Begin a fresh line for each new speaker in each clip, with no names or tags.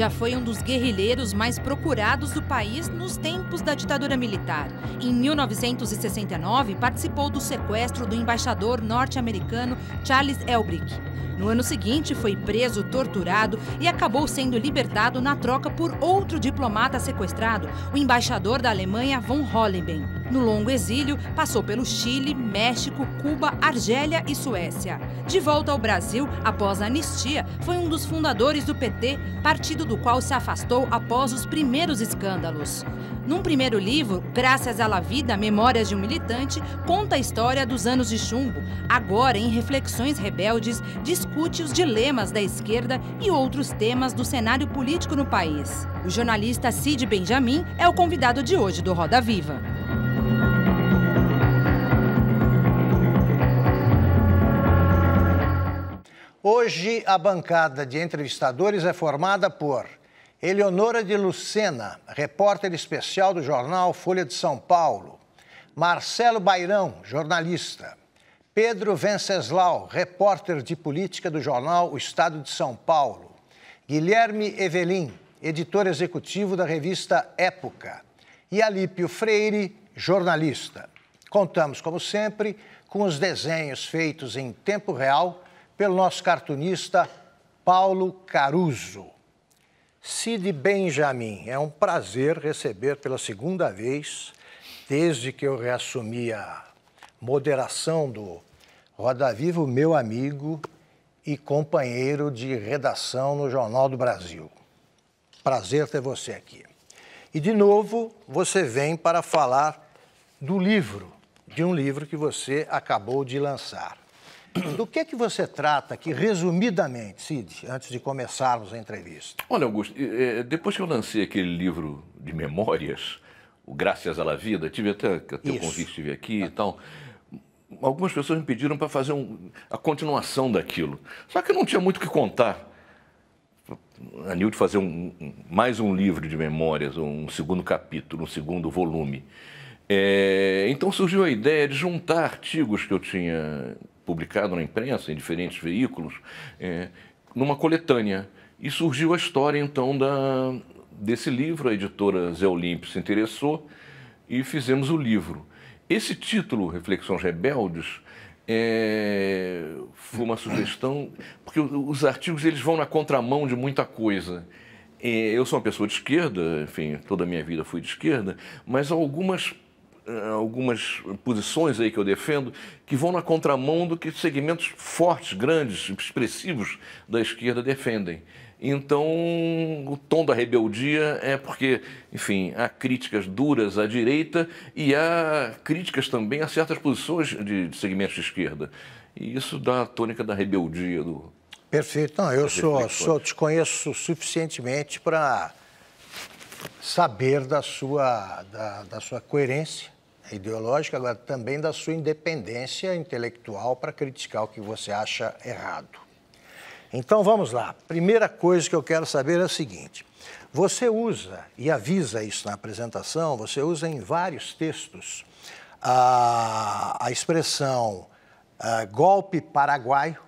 já foi um dos guerrilheiros mais procurados do país nos tempos da ditadura militar. Em 1969, participou do sequestro do embaixador norte-americano Charles Elbrick. No ano seguinte, foi preso, torturado e acabou sendo libertado na troca por outro diplomata sequestrado, o embaixador da Alemanha von Hollenbein. No longo exílio, passou pelo Chile, México, Cuba, Argélia e Suécia. De volta ao Brasil, após a anistia, foi um dos fundadores do PT, partido do qual se afastou após os primeiros escândalos. Num primeiro livro, Graças à La Vida, Memórias de um Militante, conta a história dos anos de chumbo. Agora, em Reflexões Rebeldes, discute os dilemas da esquerda e outros temas do cenário político no país. O jornalista Cid Benjamin é o convidado de hoje do Roda Viva.
Hoje, a bancada de entrevistadores é formada por Eleonora de Lucena, repórter especial do jornal Folha de São Paulo, Marcelo Bairão, jornalista, Pedro Venceslau, repórter de política do jornal O Estado de São Paulo, Guilherme Evelim, editor executivo da revista Época, e Alípio Freire, jornalista. Contamos, como sempre, com os desenhos feitos em tempo real pelo nosso cartunista Paulo Caruso. Cid Benjamin, é um prazer receber pela segunda vez, desde que eu reassumi a moderação do Roda Vivo, meu amigo e companheiro de redação no Jornal do Brasil. Prazer ter você aqui. E de novo, você vem para falar do livro, de um livro que você acabou de lançar. Do que é que você trata aqui, resumidamente, Cid, antes de começarmos a entrevista?
Olha, Augusto, é, depois que eu lancei aquele livro de memórias, o Graças à Vida, tive até, até o convite, estive aqui ah. e tá. tal algumas pessoas me pediram para fazer um, a continuação daquilo. Só que eu não tinha muito o que contar. A Nilde fazer um, mais um livro de memórias, um segundo capítulo, um segundo volume. É, então surgiu a ideia de juntar artigos que eu tinha publicado na imprensa, em diferentes veículos, é, numa coletânea. E surgiu a história, então, da, desse livro. A editora Zé Olímpio se interessou e fizemos o livro. Esse título, Reflexões Rebeldes, é, foi uma sugestão, porque os artigos eles vão na contramão de muita coisa. É, eu sou uma pessoa de esquerda, enfim, toda a minha vida fui de esquerda, mas algumas eh, algumas posições aí que eu defendo que vão na contramão do que segmentos fortes, grandes, expressivos da esquerda defendem. Então, o tom da rebeldia é porque, enfim, há críticas duras à direita e há críticas também a certas posições de, de segmentos de esquerda. E isso dá a tônica da rebeldia do.
Perfeito. Não, eu sou, sou desconheço suficientemente para saber da sua, da, da sua coerência ideológica, agora também da sua independência intelectual para criticar o que você acha errado. Então vamos lá. Primeira coisa que eu quero saber é o seguinte: você usa, e avisa isso na apresentação, você usa em vários textos a, a expressão a, ah, golpe paraguaio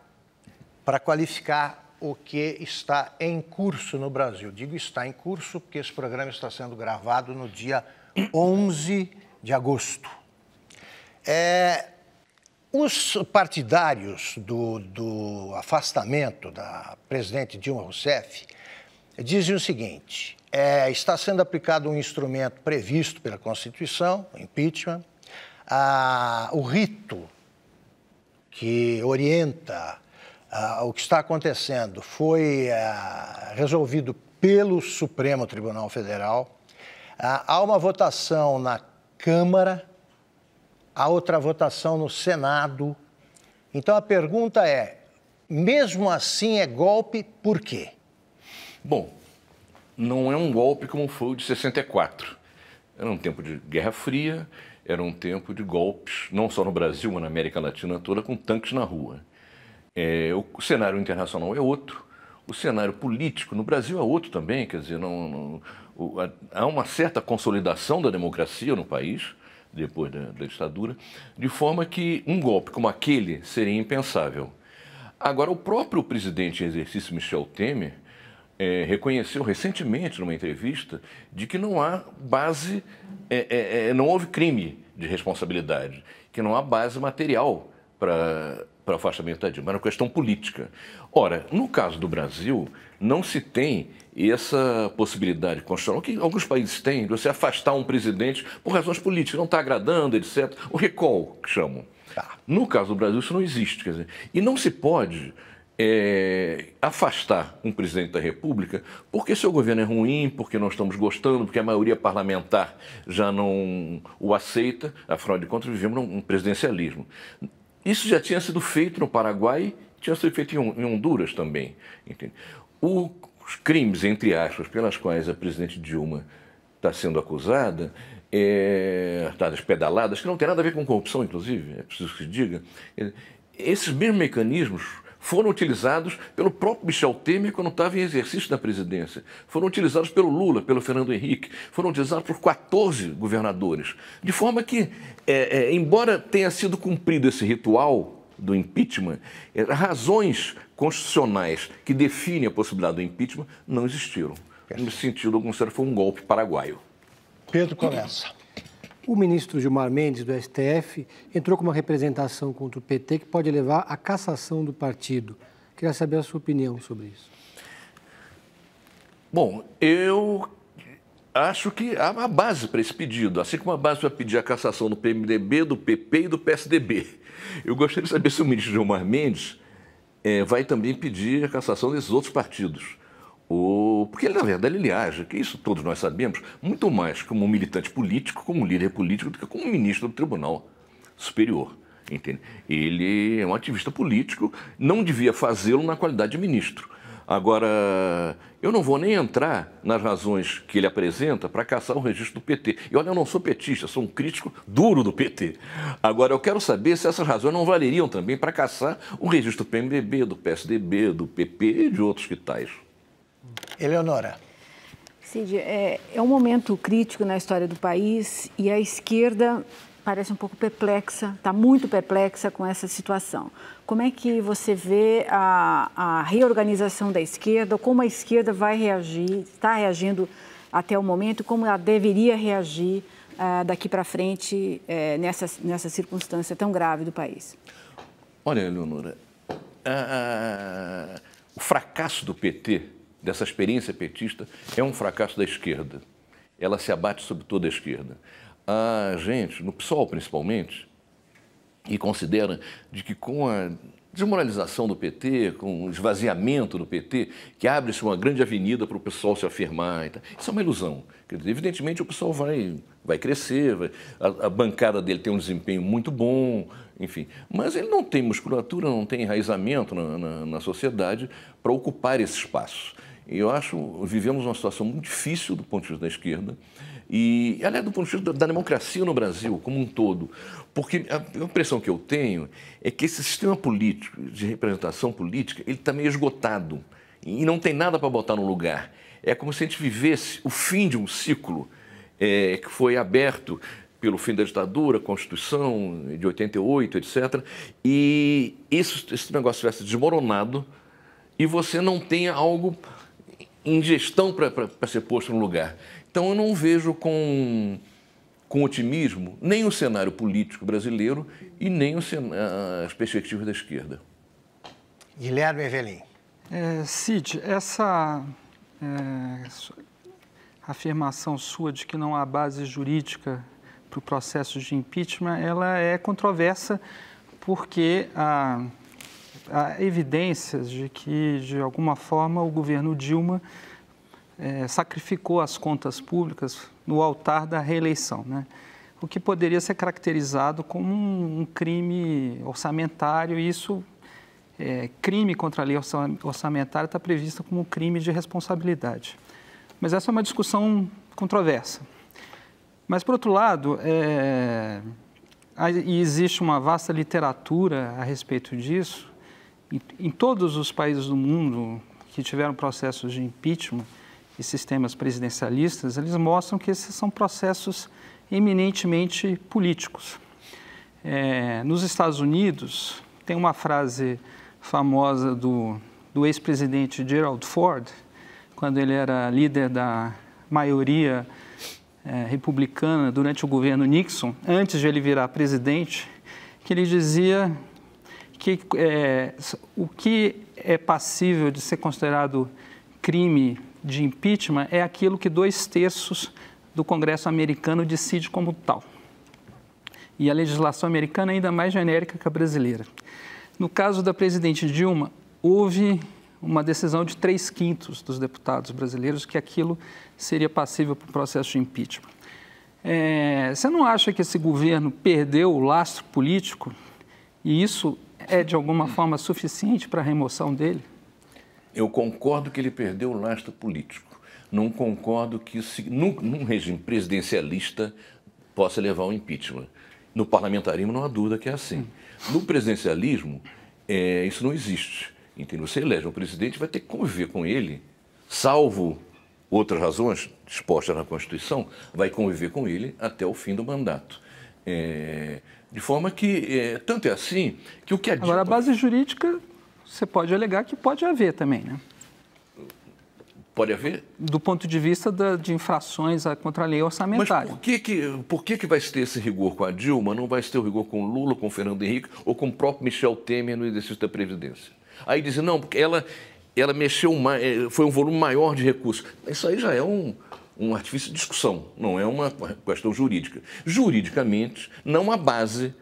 para qualificar o que está em curso no Brasil. Digo está em curso porque esse programa está sendo gravado no dia 11 de agosto. É, os partidários do, do, afastamento da presidente Dilma Rousseff dizem o seguinte: é, está sendo aplicado um instrumento previsto pela Constituição, o impeachment, a, ah, o rito que orienta ah, o que está acontecendo foi ah, resolvido pelo Supremo Tribunal Federal. Ah, há uma votação na Câmara, há outra votação no Senado. Então a pergunta é: mesmo assim é golpe, por quê?
Bom, não é um golpe como foi o de 64. Era um tempo de Guerra Fria, era um tempo de golpes, não só no Brasil, mas na América Latina toda, com tanques na rua. É, o, cenário internacional é outro, o cenário político no Brasil é outro também, quer dizer, não, não o, a, há uma certa consolidação da democracia no país, depois da, da, ditadura, de forma que um golpe como aquele seria impensável. Agora, o próprio presidente em exercício, Michel Temer, é, reconheceu recentemente numa entrevista de que não há base, é, é, é não houve crime de responsabilidade, que não há base material para para o afastamento da Dilma, era uma questão política. Ora, no caso do Brasil, não se tem essa possibilidade constitucional que alguns países têm de você afastar um presidente por razões políticas, não está agradando, etc. O recall, que chamam. Tá. No caso do Brasil, isso não existe. Dizer, e não se pode é, afastar um presidente da República porque seu governo é ruim, porque não estamos gostando, porque a maioria parlamentar já não o aceita. Afinal de contas, vivemos um presidencialismo. Isso já tinha sido feito no Paraguai, tinha sido feito em Honduras também. Entende? Os crimes, entre aspas, pelas quais a presidente Dilma está sendo acusada, é, tá das pedaladas, que não tem nada a ver com corrupção, inclusive, é preciso que se diga, é, esses mesmos mecanismos foram utilizados pelo próprio Michel Temer quando estava em exercício da presidência, foram utilizados pelo Lula, pelo Fernando Henrique, foram utilizados por 14 governadores. De forma que, é, é, embora tenha sido cumprido esse ritual do impeachment, é, razões constitucionais que definem a possibilidade do impeachment não existiram. No sentido, algum certo foi um golpe paraguaio. Pedro
começa. O ministro Gilmar Mendes, do STF, entrou com uma representação contra o PT que pode levar à cassação do partido. Queria saber a sua opinião sobre isso.
Bom, eu acho que há uma base para esse pedido, assim como a base para pedir a cassação do PMDB, do PP e do PSDB. Eu gostaria de saber se o ministro Gilmar Mendes é, vai também pedir a cassação desses outros partidos. O... Porque ele, na verdade, ele age, que isso todos nós sabemos, muito mais como um militante político, como um líder político, do que como ministro do Tribunal Superior. Entende? Ele é um ativista político, não devia fazê-lo na qualidade de ministro. Agora, eu não vou nem entrar nas razões que ele apresenta para caçar o registro do PT. E olha, eu não sou petista, sou um crítico duro do PT. Agora, eu quero saber se essas razões não valeriam também para caçar o registro do PMDB, do PSDB, do PP e de outros que tais.
Eleonora.
Cid, é, é um momento crítico na história do país e a esquerda parece um pouco perplexa, está muito perplexa com essa situação. Como é que você vê a, a reorganização da esquerda, como a esquerda vai reagir, está reagindo até o momento, como ela deveria reagir uh, daqui para frente uh, nessa, nessa circunstância tão grave do país?
Olha, Eleonora, o fracasso do PT dessa experiência petista é um fracasso da esquerda. Ela se abate sobre toda a esquerda. A gente, no PSOL principalmente, e considera de que com a desmoralização do PT, com o esvaziamento do PT, que abre-se uma grande avenida para o pessoal se afirmar. Isso é uma ilusão. evidentemente, o pessoal vai, vai crescer, vai, a, a, bancada dele tem um desempenho muito bom, enfim. Mas ele não tem musculatura, não tem enraizamento na, na, na sociedade para ocupar esse espaço. E eu acho, vivemos uma situação muito difícil do ponto de vista da esquerda, e ela é do ponto de vista da democracia no Brasil como um todo, porque a impressão que eu tenho é que esse sistema político, de representação política, ele está meio esgotado e não tem nada para botar no lugar. É como se a gente vivesse o fim de um ciclo é, que foi aberto pelo fim da ditadura, Constituição de 88, etc. E isso, esse negócio tivesse desmoronado e você não tenha algo ingestão para ser posto no lugar. Então eu não vejo com, com otimismo nem o cenário político brasileiro e nem cenário, as perspectivas da esquerda.
Guilherme Evelim.
É, Cid, essa é, afirmação sua de que não há base jurídica para o processo de impeachment, ela é controversa porque a há evidências de que, de alguma forma, o governo Dilma é, sacrificou as contas públicas no altar da reeleição, né? o que poderia ser caracterizado como um, um crime orçamentário, e isso, é, crime contra a lei orçamentária, está previsto como crime de responsabilidade. Mas essa é uma discussão controversa. Mas, por outro lado, é, e existe uma vasta literatura a respeito disso, em, todos os países do mundo que tiveram processos de impeachment e sistemas presidencialistas, eles mostram que esses são processos eminentemente políticos. É, nos Estados Unidos, tem uma frase famosa do, do ex-presidente Gerald Ford, quando ele era líder da maioria é, republicana durante o governo Nixon, antes de ele virar presidente, que ele dizia que, é, o que é passível de ser considerado crime de impeachment é aquilo que dois terços do Congresso americano decide como tal. E a legislação americana é ainda mais genérica que a brasileira. No caso da presidente Dilma, houve uma decisão de três quintos dos deputados brasileiros que aquilo seria passível para o processo de impeachment. É, você não acha que esse governo perdeu o lastro político e isso é de alguma forma suficiente para a remoção dele?
Eu concordo que ele perdeu o lastro político. Não concordo que isso, num, regime presidencialista possa levar ao impeachment. No parlamentarismo não há dúvida que é assim. No presidencialismo, é, isso não existe. Entendeu? Você elege um presidente vai ter que conviver com ele, salvo outras razões dispostas na Constituição, vai conviver com ele até o fim do mandato. É, de forma que, é, tanto é assim,
que o que é dito... Agora, a base jurídica, você pode alegar que pode haver também, né? Pode haver? Do ponto de vista da, de infrações contra a lei orçamentária. Mas por que,
que, por que, que vai ter esse rigor com a Dilma, não vai ter o rigor com Lula, com Fernando Henrique ou com o próprio Michel Temer no exercício da Previdência? Aí dizem, não, porque ela, ela mexeu, é, foi um volume maior de recursos. Isso aí já é um, um artifício de discussão, não é uma questão jurídica. Juridicamente, não há base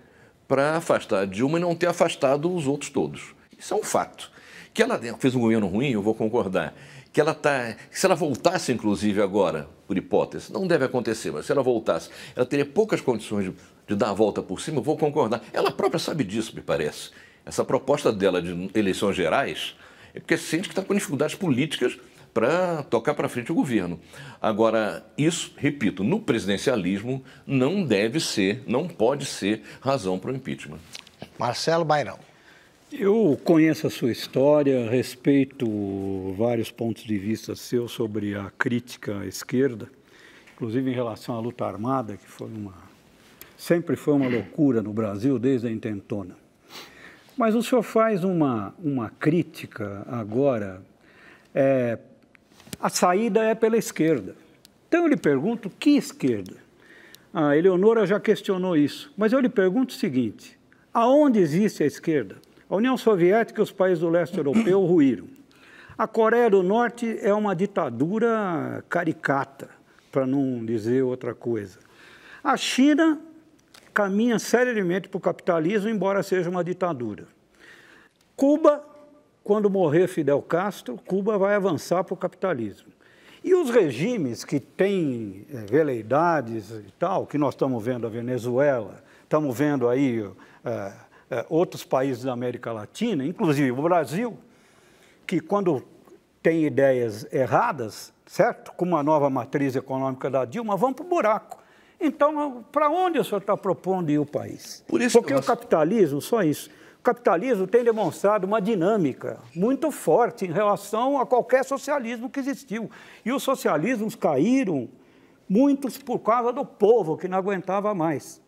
para afastar Dilma e não ter afastado os outros todos. Isso é um fato. Que ela fez um governo ruim, eu vou concordar. Que ela tá, se ela voltasse, inclusive agora, por hipótese, não deve acontecer, mas se ela voltasse, ela teria poucas condições de, de dar a volta por cima, eu vou concordar. Ela própria sabe disso, me parece. Essa proposta dela de eleições gerais é porque sente que está com dificuldades políticas para tocar para frente o governo. Agora, isso, repito, no presidencialismo não deve ser, não pode ser razão para o impeachment.
Marcelo
Bairão. Eu conheço a sua história, respeito vários pontos de vista seu sobre a crítica à esquerda, inclusive em relação à luta armada, que foi uma sempre foi uma loucura no Brasil desde a intentona. Mas o senhor faz uma, uma crítica agora é, a saída é pela esquerda. Então eu lhe pergunto, que esquerda? A Eleonora já questionou isso, mas eu lhe pergunto o seguinte, aonde existe a esquerda? A União Soviética e os países do leste europeu ruíram. A Coreia do Norte é uma ditadura caricata, para não dizer outra coisa. A China caminha seriamente para o capitalismo, embora seja uma ditadura. Cuba quando morrer Fidel Castro, Cuba vai avançar para o capitalismo. E os regimes que têm eh, veleidades e tal, que nós estamos vendo a Venezuela, estamos vendo aí uh, uh, outros países da América Latina, inclusive o Brasil, que quando tem ideias erradas, certo? Com uma nova matriz econômica da Dilma, vão para o buraco. Então, para onde o senhor está propondo ir o país? Por isso Porque o capitalismo, só isso, o capitalismo tem demonstrado uma dinâmica muito forte em relação a qualquer socialismo que existiu. E os socialismos caíram, muitos por causa do povo, que não aguentava mais.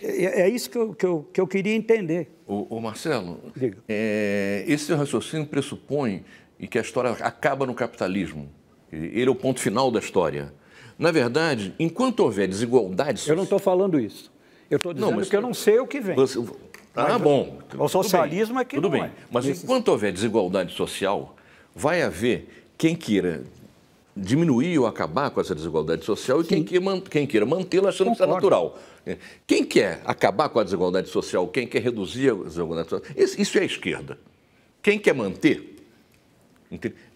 É, é isso que eu, que, eu, que eu queria entender.
O Marcelo, é, esse raciocínio pressupõe que a história acaba no capitalismo. Ele é o ponto final da história. Na verdade, enquanto houver desigualdade... Eu não estou falando isso. Eu estou dizendo não, que eu não sei o que vem. Você,
Tá ah, bom.
O socialismo bem, é que Tudo bem. É. Mas enquanto houver desigualdade social, vai haver quem queira diminuir ou acabar com essa desigualdade social Sim. e quem, quem queira mantê-la achando é Concordo. que é natural. Quem quer acabar com a desigualdade social, quem quer reduzir a desigualdade social, isso é a esquerda. Quem quer manter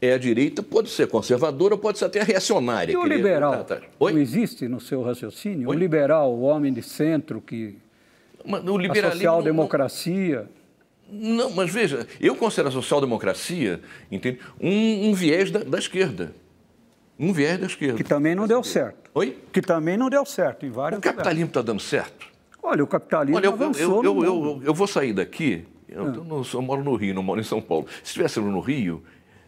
é a direita, pode ser conservadora, pode ser até reacionária. E o liberal tá, tá.
não existe no seu raciocínio? Oi? O liberal, o homem de centro que
o liberalismo... A
social-democracia...
Não, mas veja, eu considero a social-democracia entende, um, um viés da, da, esquerda. Um viés da esquerda. Que também não deu certo. Oi? Que também não deu
certo em vários O capitalismo
está dando certo?
Olha, o capitalismo Olha, eu, avançou eu, eu, eu,
eu, vou sair daqui, eu, ah. eu moro no Rio, não moro em São Paulo. Se estivesse no Rio,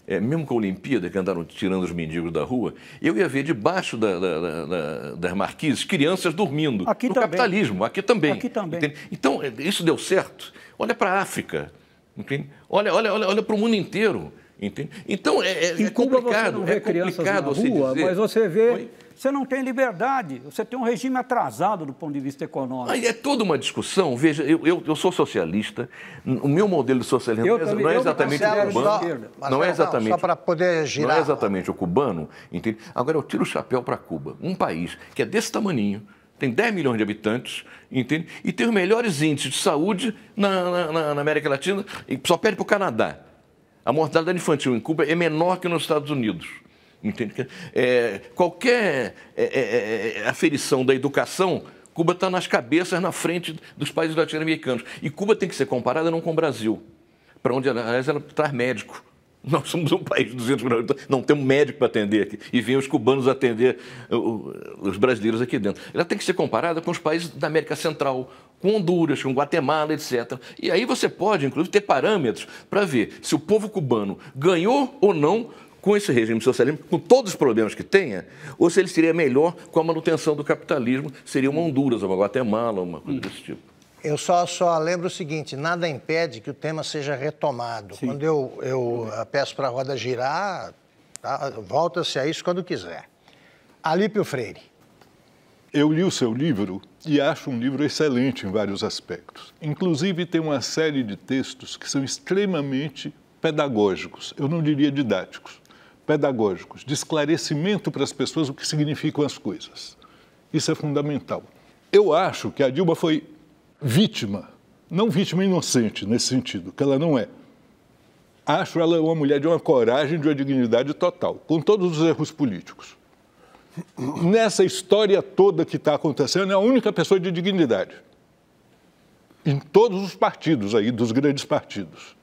é, mesmo com a Olimpíada, que andaram tirando os mendigos da rua, eu ia ver debaixo da, da, da, das marquises crianças dormindo. Aqui no também. capitalismo, aqui também. Aqui também. Entende? Então, é, isso deu certo. Olha para a África, entende? olha, olha, olha, olha para o mundo inteiro. Entende? Então, é, é em é Cuba você não vê é complicado na rua, dizer, mas
você vê... Você não tem liberdade, você tem um regime atrasado do ponto de vista econômico.
Aí é toda uma discussão. Veja, eu, eu, eu sou socialista, o meu modelo de socialismo eu, não, é, exatamente o cubano. Só, não é exatamente. Não, só poder girar. Não é exatamente o cubano, entende? Agora eu tiro o chapéu para Cuba, um país que é desse tamaninho, tem 10 milhões de habitantes, entende? E tem os melhores índices de saúde na, na, na América Latina, e só perde para o Canadá. A mortalidade infantil em Cuba é menor que nos Estados Unidos. Entende? É, qualquer é é, é, é, aferição da educação, Cuba está nas cabeças, na frente dos países latino-americanos. E Cuba tem que ser comparada não com o Brasil, para onde, aliás, ela traz médico. Nós somos um país de 200 milhões de tem não temos médico para atender aqui. E vêm os cubanos atender os brasileiros aqui dentro. Ela tem que ser comparada com os países da América Central, com Honduras, com Guatemala, etc. E aí você pode, inclusive, ter parâmetros para ver se o povo cubano ganhou ou não com esse regime socialista, com todos os problemas que tenha, ou se ele seria melhor com a manutenção do capitalismo, seria uma Honduras, uma Guatemala, uma coisa desse tipo.
Eu só, só lembro o seguinte: nada impede que o tema seja retomado. Sim. Quando eu, eu eh, peço para a roda girar, tá, volta-se a isso quando quiser.
Alípio Freire. Eu li o seu livro e acho um livro excelente em vários aspectos. Inclusive, tem uma série de textos que são extremamente pedagógicos, eu não diria didáticos, pedagógicos, de esclarecimento para as pessoas o que significam as coisas. Isso é fundamental. Eu acho que a Dilma foi vítima, não vítima inocente nesse sentido, que ela não é. Acho ela uma mulher de uma coragem, de uma dignidade total, com todos os erros políticos nessa história toda que está acontecendo, é a única pessoa de dignidade. Em todos os partidos aí, dos grandes partidos.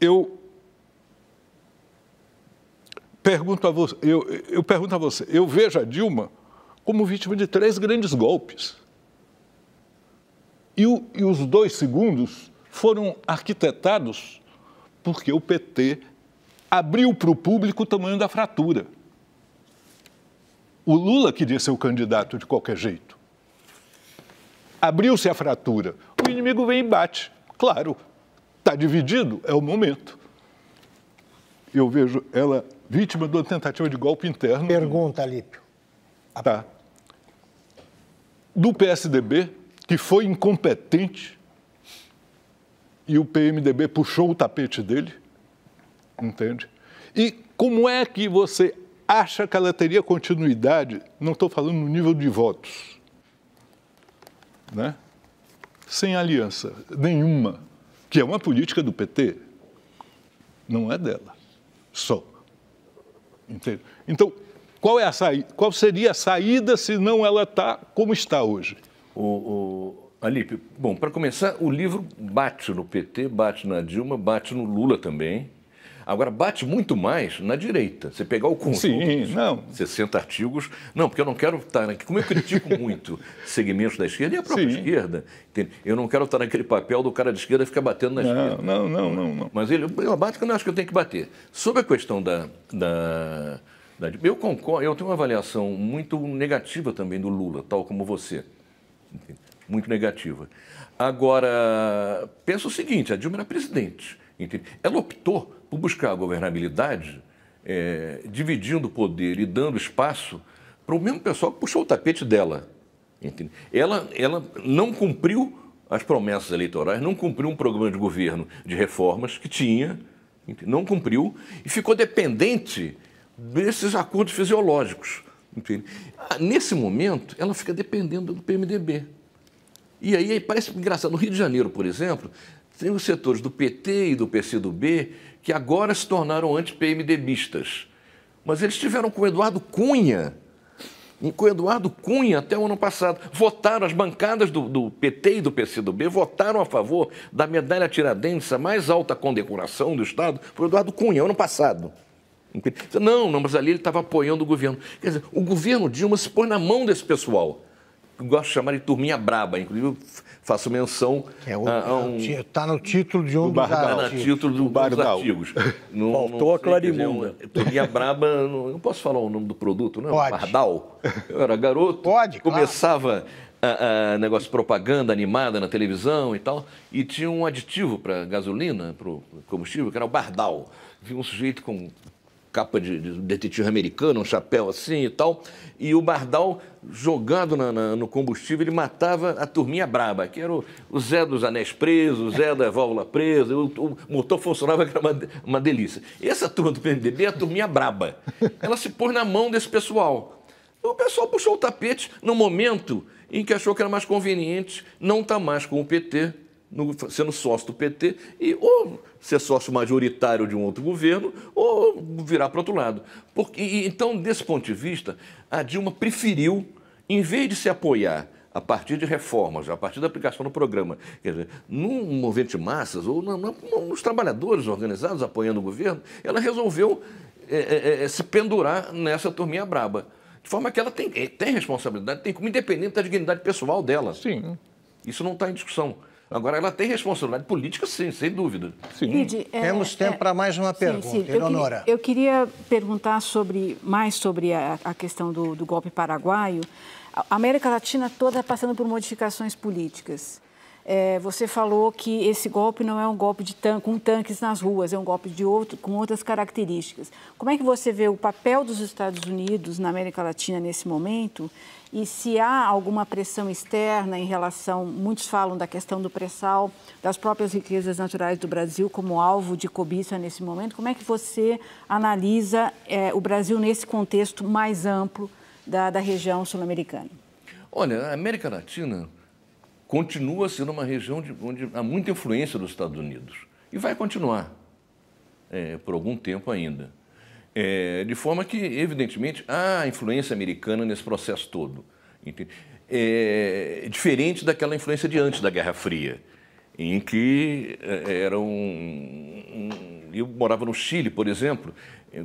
Eu pergunto a você, eu, eu pergunto a você, eu vejo a Dilma como vítima de três grandes golpes. E, o, e os dois segundos foram arquitetados porque o PT abriu para o público o tamanho da fratura. O Lula queria ser o candidato de qualquer jeito. Abriu-se a fratura. O inimigo vem e bate. Claro, está dividido, é o momento. Eu vejo ela vítima de uma tentativa de golpe interno. Pergunta, Lípio. Tá. Do PSDB, que foi incompetente, e o PMDB puxou o tapete dele, entende? E como é que você acha que ela teria continuidade? Não estou falando no nível de votos, né? Sem aliança nenhuma, que é uma política do PT, não é dela, só. Entende? Então, qual, é a saída, qual seria
a saída se não ela está como está hoje? O, o Alipe, bom, para começar, o livro bate no PT, bate na Dilma, bate no Lula também. Agora, bate muito mais na direita. Você pegar o conjunto, Sim, não. 60 artigos. Não, porque eu não quero estar. aqui Como eu critico muito segmentos da esquerda e a própria Sim. esquerda. Entende? Eu não quero estar naquele papel do cara de esquerda ficar batendo na não, esquerda. Não, não, não, não. Mas ele, eu bato quando eu acho que eu tenho que bater. Sobre a questão da, da eu concordo, eu tenho uma avaliação muito negativa também do Lula, tal como você. Muito negativa. Agora, pensa o seguinte, a Dilma era presidente. Entende? Ela optou por buscar a governabilidade, é, dividindo o poder e dando espaço para o mesmo pessoal que puxou o tapete dela. Entende? Ela, ela não cumpriu as promessas eleitorais, não cumpriu um programa de governo de reformas que tinha, entende? não cumpriu e ficou dependente desses acordos fisiológicos. Entende? Ah, nesse momento, ela fica dependendo do PMDB. E aí parece engraçado, no Rio de Janeiro, por exemplo, tem os setores do PT e do PCdoB que agora se tornaram anti-PMDBistas. Mas eles tiveram com o Eduardo Cunha, e com o Eduardo Cunha até o ano passado. Votaram, as bancadas do, do PT e do PCdoB votaram a favor da medalha Tiradentes, a mais alta condecoração do Estado, para o Eduardo Cunha, ano passado. Não, não, mas ali ele estava apoiando o governo. Quer dizer, o governo Dilma se põe na mão desse pessoal. que gosto de chamar de turminha braba, inclusive faço menção é o, a, é um... Está
tá no título de um dos no
título do, bar dos artigos. Faltou não a é Clarimunda. Minha braba, não, não, posso falar o nome do produto, não é? Pode. Eu era garoto. Pode, Começava claro. a, a, negócio de propaganda animada na televisão e tal, e tinha um aditivo para gasolina, para o combustível, que era o Bardal. Vi um sujeito com capa de, de, detetive americano, um chapéu assim e tal. E o Bardal, jogado na, na, no combustível, ele matava a turminha braba, que era o, o Zé dos Anéis preso, o Zé da Válvula presa, o, o, motor funcionava, que era uma, uma delícia. essa turma do PMDB é a turminha braba. Ela se pôs na mão desse pessoal. O pessoal puxou o tapete no momento em que achou que era mais conveniente não estar tá mais com o PT, no, sendo sócio do PT, e ou ser sócio majoritário de um outro governo ou virar para outro lado. Porque, então, desse ponto de vista, a Dilma preferiu, em vez de se apoiar a partir de reformas, a partir da aplicação do programa, quer dizer, num movimento de massas ou nos trabalhadores organizados apoiando o governo, ela resolveu é é, é, é, se pendurar nessa turminha braba. De forma que ela tem, é, tem responsabilidade, tem como independente da dignidade pessoal dela. Sim. Isso não está em discussão. Agora, ela tem responsabilidade política, sim, sem dúvida. Sim. Lide, é, Temos é, tempo é, para mais uma pergunta. Sim, sim. Eleonora.
Eu, eu queria, perguntar sobre, mais sobre a, a questão do, do golpe paraguaio. A América Latina toda passando por modificações políticas. É, você falou que esse golpe não é um golpe de tan com tanques nas ruas, é um golpe de outro, com outras características. Como é que você vê o papel dos Estados Unidos na América Latina nesse momento? E se há alguma pressão externa em relação, muitos falam da questão do pré-sal, das próprias riquezas naturais do Brasil como alvo de cobiça nesse momento, como é que você analisa é, o Brasil nesse contexto mais amplo da, da região sul-americana?
Olha, a América Latina continua sendo uma região de, onde há muita influência dos Estados Unidos. E vai continuar é, por algum tempo ainda. É, de forma que, evidentemente, há influência americana nesse processo todo. É, diferente daquela influência de antes da Guerra Fria, em que é, era um, um eu morava no Chile, por exemplo,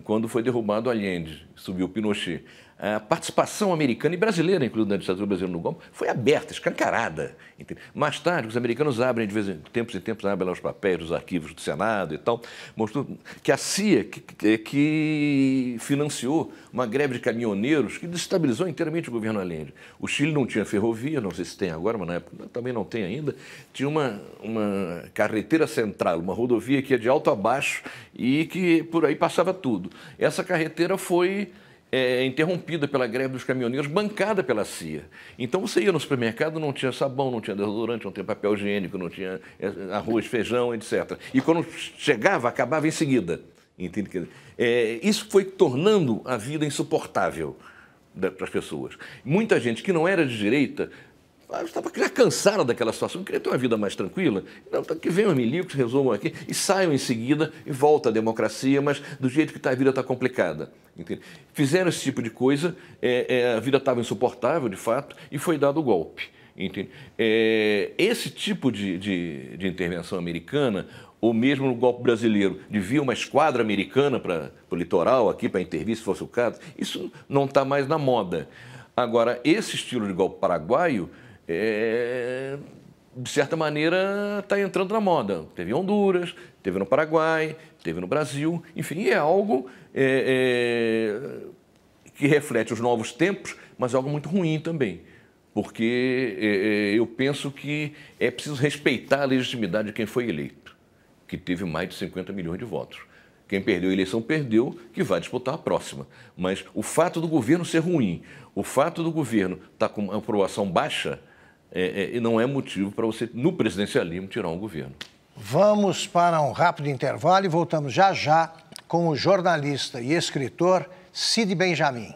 quando foi derrubado Allende, subiu Pinochet a participação americana e brasileira, incluindo na ditadura brasileira no golpe, foi aberta, escancarada. Mais tarde, os americanos abrem, de vez em tempos em tempos, abrem lá os papéis dos arquivos do Senado e tal, mostrou que a CIA que, que financiou uma greve de caminhoneiros que destabilizou inteiramente o governo Allende. O Chile não tinha ferrovia, não sei se tem agora, mas na época também não tem ainda. Tinha uma, uma carreteira central, uma rodovia que ia de alto a baixo e que por aí passava tudo. Essa carreteira foi é, é, interrompida pela greve dos caminhoneiros, bancada pela CIA. Então você ia no supermercado, não tinha sabão, não tinha desodorante, não tinha papel higiênico, não tinha é, arroz, feijão, etc. E quando chegava, acabava em seguida. Entende? É, isso foi tornando a vida insuportável para as pessoas. Muita gente que não era de direita Estava já cansada daquela situação, queria ter uma vida mais tranquila. Não, tá, que venham os milicos, resolvam aqui e saiam em seguida e volta a democracia, mas do jeito que está a vida está complicada. Entende? Fizeram esse tipo de coisa, é, é, a vida estava insuportável, de fato, e foi dado o golpe. Entende? É, esse tipo de, de, de intervenção americana ou mesmo no golpe brasileiro, de vir uma esquadra americana para o litoral aqui para intervir, se fosse o caso, isso não está mais na moda. Agora, esse estilo de golpe paraguaio é, de certa maneira, está entrando na moda. Teve em Honduras, teve no Paraguai, teve no Brasil, enfim, é algo é, é, que reflete os novos tempos, mas é algo muito ruim também. Porque é, é, eu penso que é preciso respeitar a legitimidade de quem foi eleito, que teve mais de 50 milhões de votos. Quem perdeu a eleição perdeu, que vai disputar a próxima. Mas o fato do governo ser ruim, o fato do governo estar tá com uma aprovação baixa, é, é, não é motivo para você, no presidencialismo, tirar um governo.
Vamos para um rápido intervalo e voltamos já já com o jornalista e escritor Cid Benjamin.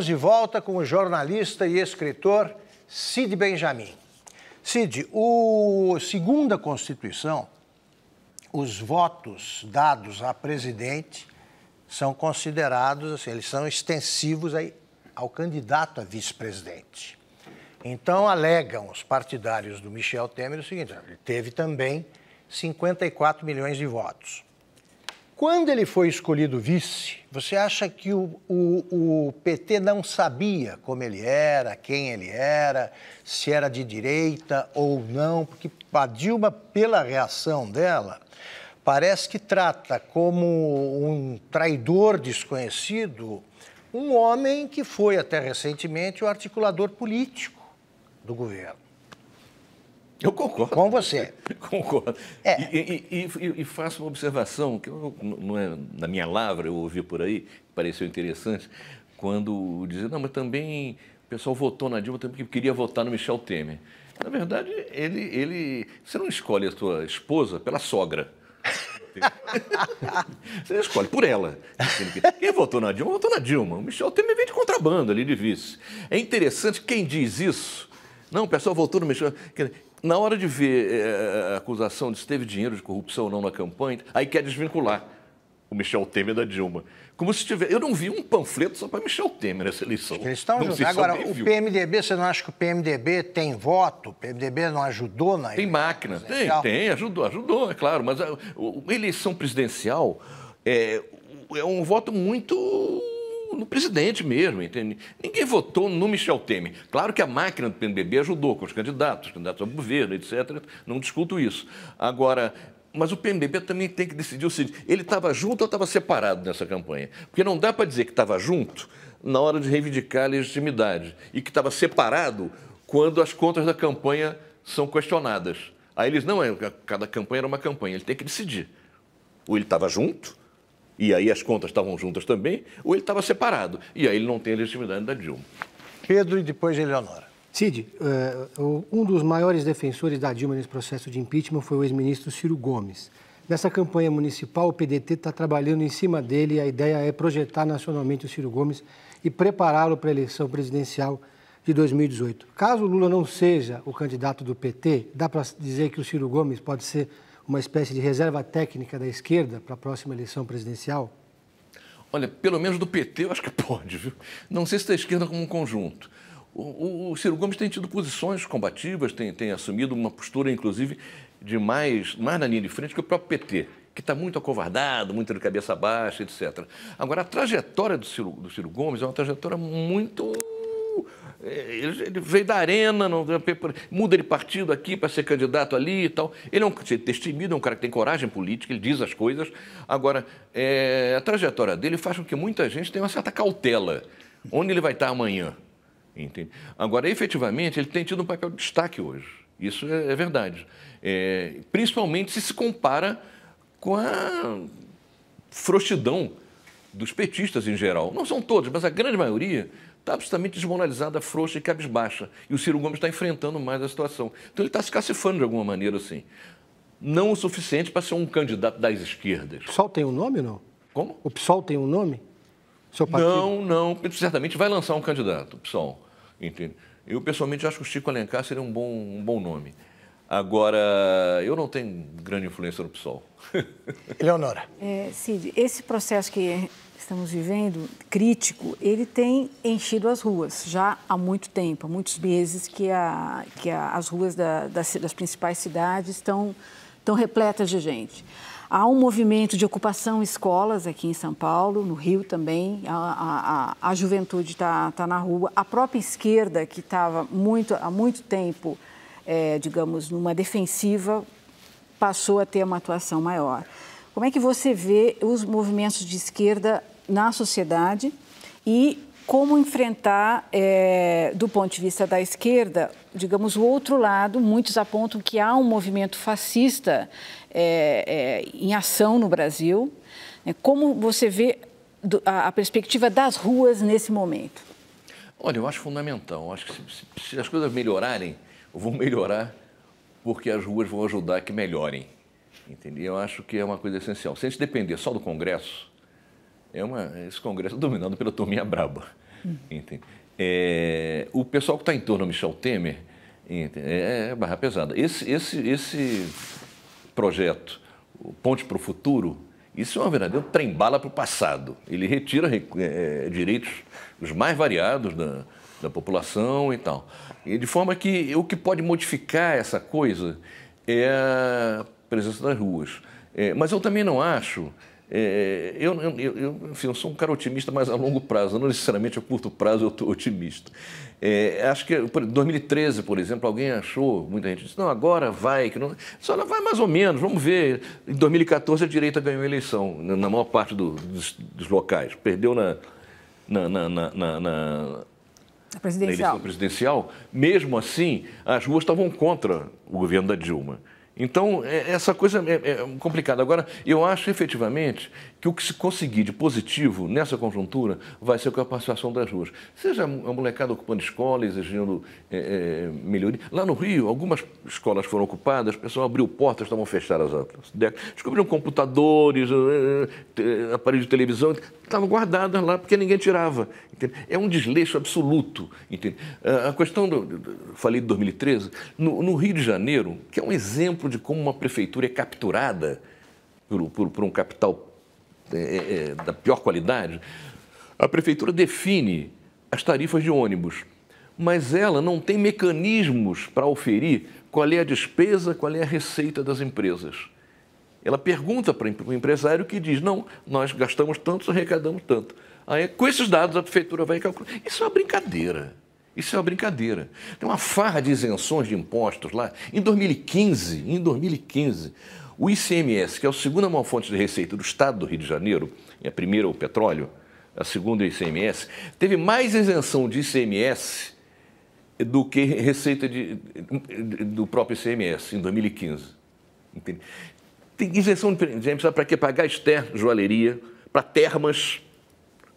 Estamos de volta com o jornalista e escritor Cid Benjamin. Cid, o segundo a Constituição, os votos dados a presidente são considerados, assim, eles são extensivos aí ao candidato a vice-presidente. Então, alegam os partidários do Michel Temer o seguinte: ele teve também 54 milhões de votos. Quando ele foi escolhido vice, você acha que o, o, o, PT não sabia como ele era, quem ele era, se era de direita ou não? Porque a Dilma, pela reação dela, parece que trata como um traidor desconhecido um homem que foi até
recentemente o articulador político do governo. Eu concordo. Com você. Concordo. É. E, e, e, e, faço uma observação, que eu, não é na minha lavra, eu ouvi por aí, pareceu interessante, quando dizem, não, mas também o pessoal votou na Dilma porque queria votar no Michel Temer. Na verdade, ele, ele, você não escolhe a sua esposa pela sogra. você escolhe por ela. Quem votou na Dilma, votou na Dilma. O Michel Temer veio de contrabando ali de vice. É interessante quem diz isso. Não, o pessoal votou no Michel na hora de ver é, a acusação de se teve dinheiro de corrupção ou não na campanha, aí quer desvincular o Michel Temer da Dilma. Como se tiver. Eu não vi um panfleto só para Michel Temer nessa eleição. Eles estão juntos. Agora, o viu.
PMDB, você não acha que o PMDB tem voto? O PMDB não ajudou na Tem
máquina, tem, tem, ajudou, ajudou, é claro. Mas eh, a, a eleição presidencial é, é um voto muito no presidente mesmo, entende? Ninguém votou no Michel Temer. Claro que a máquina do PMDB ajudou com os candidatos, candidatos ao governo, etc. Não discuto isso. Agora, mas o PMDB também tem que decidir o seguinte: ele estava junto ou estava separado nessa campanha? Porque não dá para dizer que estava junto na hora de reivindicar a legitimidade e que estava separado quando as contas da campanha são questionadas. Aí eles, não, é, cada campanha era uma campanha, ele tem que decidir. Ou ele estava junto e aí as contas estavam juntas também, ou ele estava separado. E aí ele não tem a legitimidade da Dilma.
Pedro e depois Eleonora. Cid, uh, um dos maiores defensores da Dilma nesse processo de impeachment foi o ex-ministro Ciro Gomes. Nessa campanha municipal, o PDT está trabalhando em cima dele e a ideia é projetar nacionalmente o Ciro Gomes e prepará-lo para a eleição presidencial de 2018. Caso Lula não seja o candidato do PT, dá para dizer que o Ciro Gomes pode ser uma espécie de reserva técnica da esquerda para a próxima eleição
presidencial? Olha, pelo menos do PT eu acho que pode, viu? Não sei se da esquerda como um conjunto. O, o, o, Ciro Gomes tem tido posições combativas, tem, tem assumido uma postura, inclusive, de mais, mais na linha de frente que o próprio PT, que está muito acovardado, muito de cabeça baixa, etc. Agora, a trajetória do Ciro, do Ciro Gomes é uma trajetória muito é, ele, ele veio da arena, não, muda de partido aqui para ser candidato ali e tal. Ele é um destemido, é um cara que tem coragem política, ele diz as coisas. Agora, é, a trajetória dele faz com que muita gente tenha uma certa cautela. Onde ele vai estar amanhã? Entende? Agora, efetivamente, ele tem tido um papel de destaque hoje. Isso é, é verdade. É, principalmente se se compara com a frouxidão dos petistas em geral. Não são todos, mas a grande maioria está absolutamente desmoralizada, frouxa e cabisbaixa. E o Ciro Gomes está enfrentando mais a situação. Então ele está se cacifando de alguma maneira, assim. Não o suficiente para ser um candidato das esquerdas.
O PSOL tem um nome, não? Como? O PSOL tem um nome? Seu partido? Não,
não. Certamente vai lançar um candidato, o PSOL. Entende? Eu, pessoalmente, acho que o Chico Alencar seria um bom, um bom nome. Agora, eu não tenho grande influência no PSOL.
Eleonora. É, Cid, esse processo que estamos vivendo, crítico, ele tem enchido as ruas já há muito tempo, há muitos meses que, a, que a, as ruas da, das, das, principais cidades estão, estão repletas de gente. Há um movimento de ocupação escolas aqui em São Paulo, no Rio também, a, a, a juventude está tá na rua. A própria esquerda, que estava muito, há muito tempo, é, digamos, numa defensiva, passou a ter uma atuação maior. Como é que você vê os movimentos de esquerda na sociedade e como enfrentar, é, do ponto de vista da esquerda, digamos, o outro lado? Muitos apontam que há um movimento fascista é, é, em ação no Brasil. Né, como você vê a, a perspectiva das ruas nesse momento?
Olha, eu acho fundamental. acho que se, se as coisas melhorarem, vão melhorar porque as ruas vão ajudar que melhorem. Entende? Eu acho que é uma coisa essencial. Se a gente depender só do Congresso, é uma, esse Congresso é dominado pela turminha braba. Hum. É, o pessoal que está em torno do Michel Temer entende? é, é, é barra pesada. Esse, esse, esse projeto, Ponte para o Futuro, isso é um verdadeiro trem-bala para o passado. Ele retira é, é, direitos os mais variados da, da população e tal. E de forma que o que pode modificar essa coisa é presença das ruas. É, mas eu também não acho. É, eu, eu, eu, enfim, eu sou um cara otimista, mas a longo prazo, não necessariamente a curto prazo eu estou otimista. É, acho que, 2013, por exemplo, alguém achou, muita gente disse, não, agora vai, que não. Só vai mais ou menos, vamos ver. Em 2014, a direita ganhou a eleição, na maior parte do, dos, dos, locais. Perdeu na, na, na, na, na presidencial. na eleição presidencial. Mesmo assim, as ruas estavam contra o governo da Dilma. Então, é, essa coisa é, é, complicada. Agora, eu acho efetivamente que o que se conseguir de positivo nessa conjuntura vai ser com a participação das ruas. Seja a molecada ocupando escolas, exigindo é, é, melhoria. Lá no Rio, algumas escolas foram ocupadas, o pessoal abriu portas, estavam fechadas as décadas. Descobriram computadores, eh, aparelhos de televisão, estavam guardadas lá porque ninguém tirava. Entende? É um desleixo absoluto. Entende? A questão, do, falei de 2013, no, no Rio de Janeiro, que é um exemplo de como uma prefeitura é capturada por, por, por um capital é, é, é, da pior qualidade, a prefeitura define as tarifas de ônibus, mas ela não tem mecanismos para oferir qual é a despesa, qual é a receita das empresas. Ela pergunta para o empresário que diz: não, nós gastamos tanto, arrecadamos tanto. Aí, com esses dados, a prefeitura vai calcular. Isso é uma brincadeira. Isso é uma brincadeira. Tem uma farra de isenções de impostos lá. Em 2015, em 2015, o ICMS, que é a segunda maior fonte de receita do Estado do Rio de Janeiro, é a primeira é o petróleo, a segunda é o ICMS, teve mais isenção de ICMS do que receita de, do próprio ICMS em 2015. Entende? Tem isenção de ICMS para que Para gás joalheria, para termas,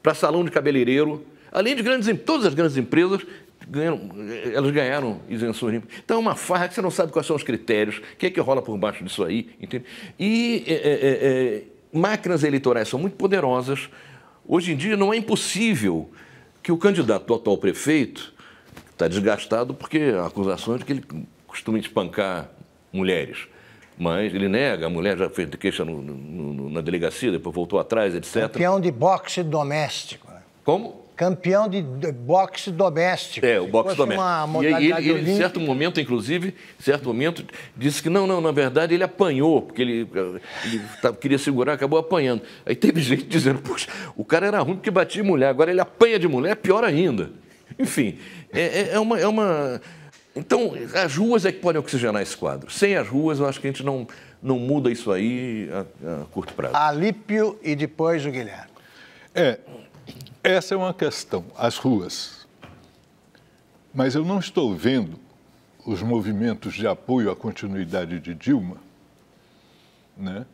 para salão de cabeleireiro, além de grandes, todas as grandes empresas ganharam, elas ganharam isenções Então é uma farra que você não sabe quais são os critérios, o que é que rola por baixo disso aí, entende? E é, é, é, é máquinas eleitorais são muito poderosas. Hoje em dia não é impossível que o candidato atual prefeito está desgastado porque a acusação é de que ele costuma espancar mulheres. Mas ele nega, a mulher já fez queixa no, no, na delegacia, depois voltou atrás, etc. Campeão
de boxe doméstico. Né? Como? campeão de boxe doméstico.
É, o boxe doméstico. e ele, ele, em certo momento, inclusive, certo momento, disse que não, não, na verdade ele apanhou, porque ele, eh, ele tava, tá, queria segurar, acabou apanhando. Aí teve gente dizendo, poxa, o cara era ruim porque batia em mulher, agora ele apanha de mulher, é pior ainda. Enfim, é, é, é, uma, é uma... Então, as ruas é que podem oxigenar esse quadro. Sem as ruas, eu acho que a gente não, não muda isso aí a, a curto prazo. Alípio e depois o Guilherme. É, essa é uma questão, as ruas.
Mas eu não estou vendo os movimentos de apoio à continuidade de Dilma né,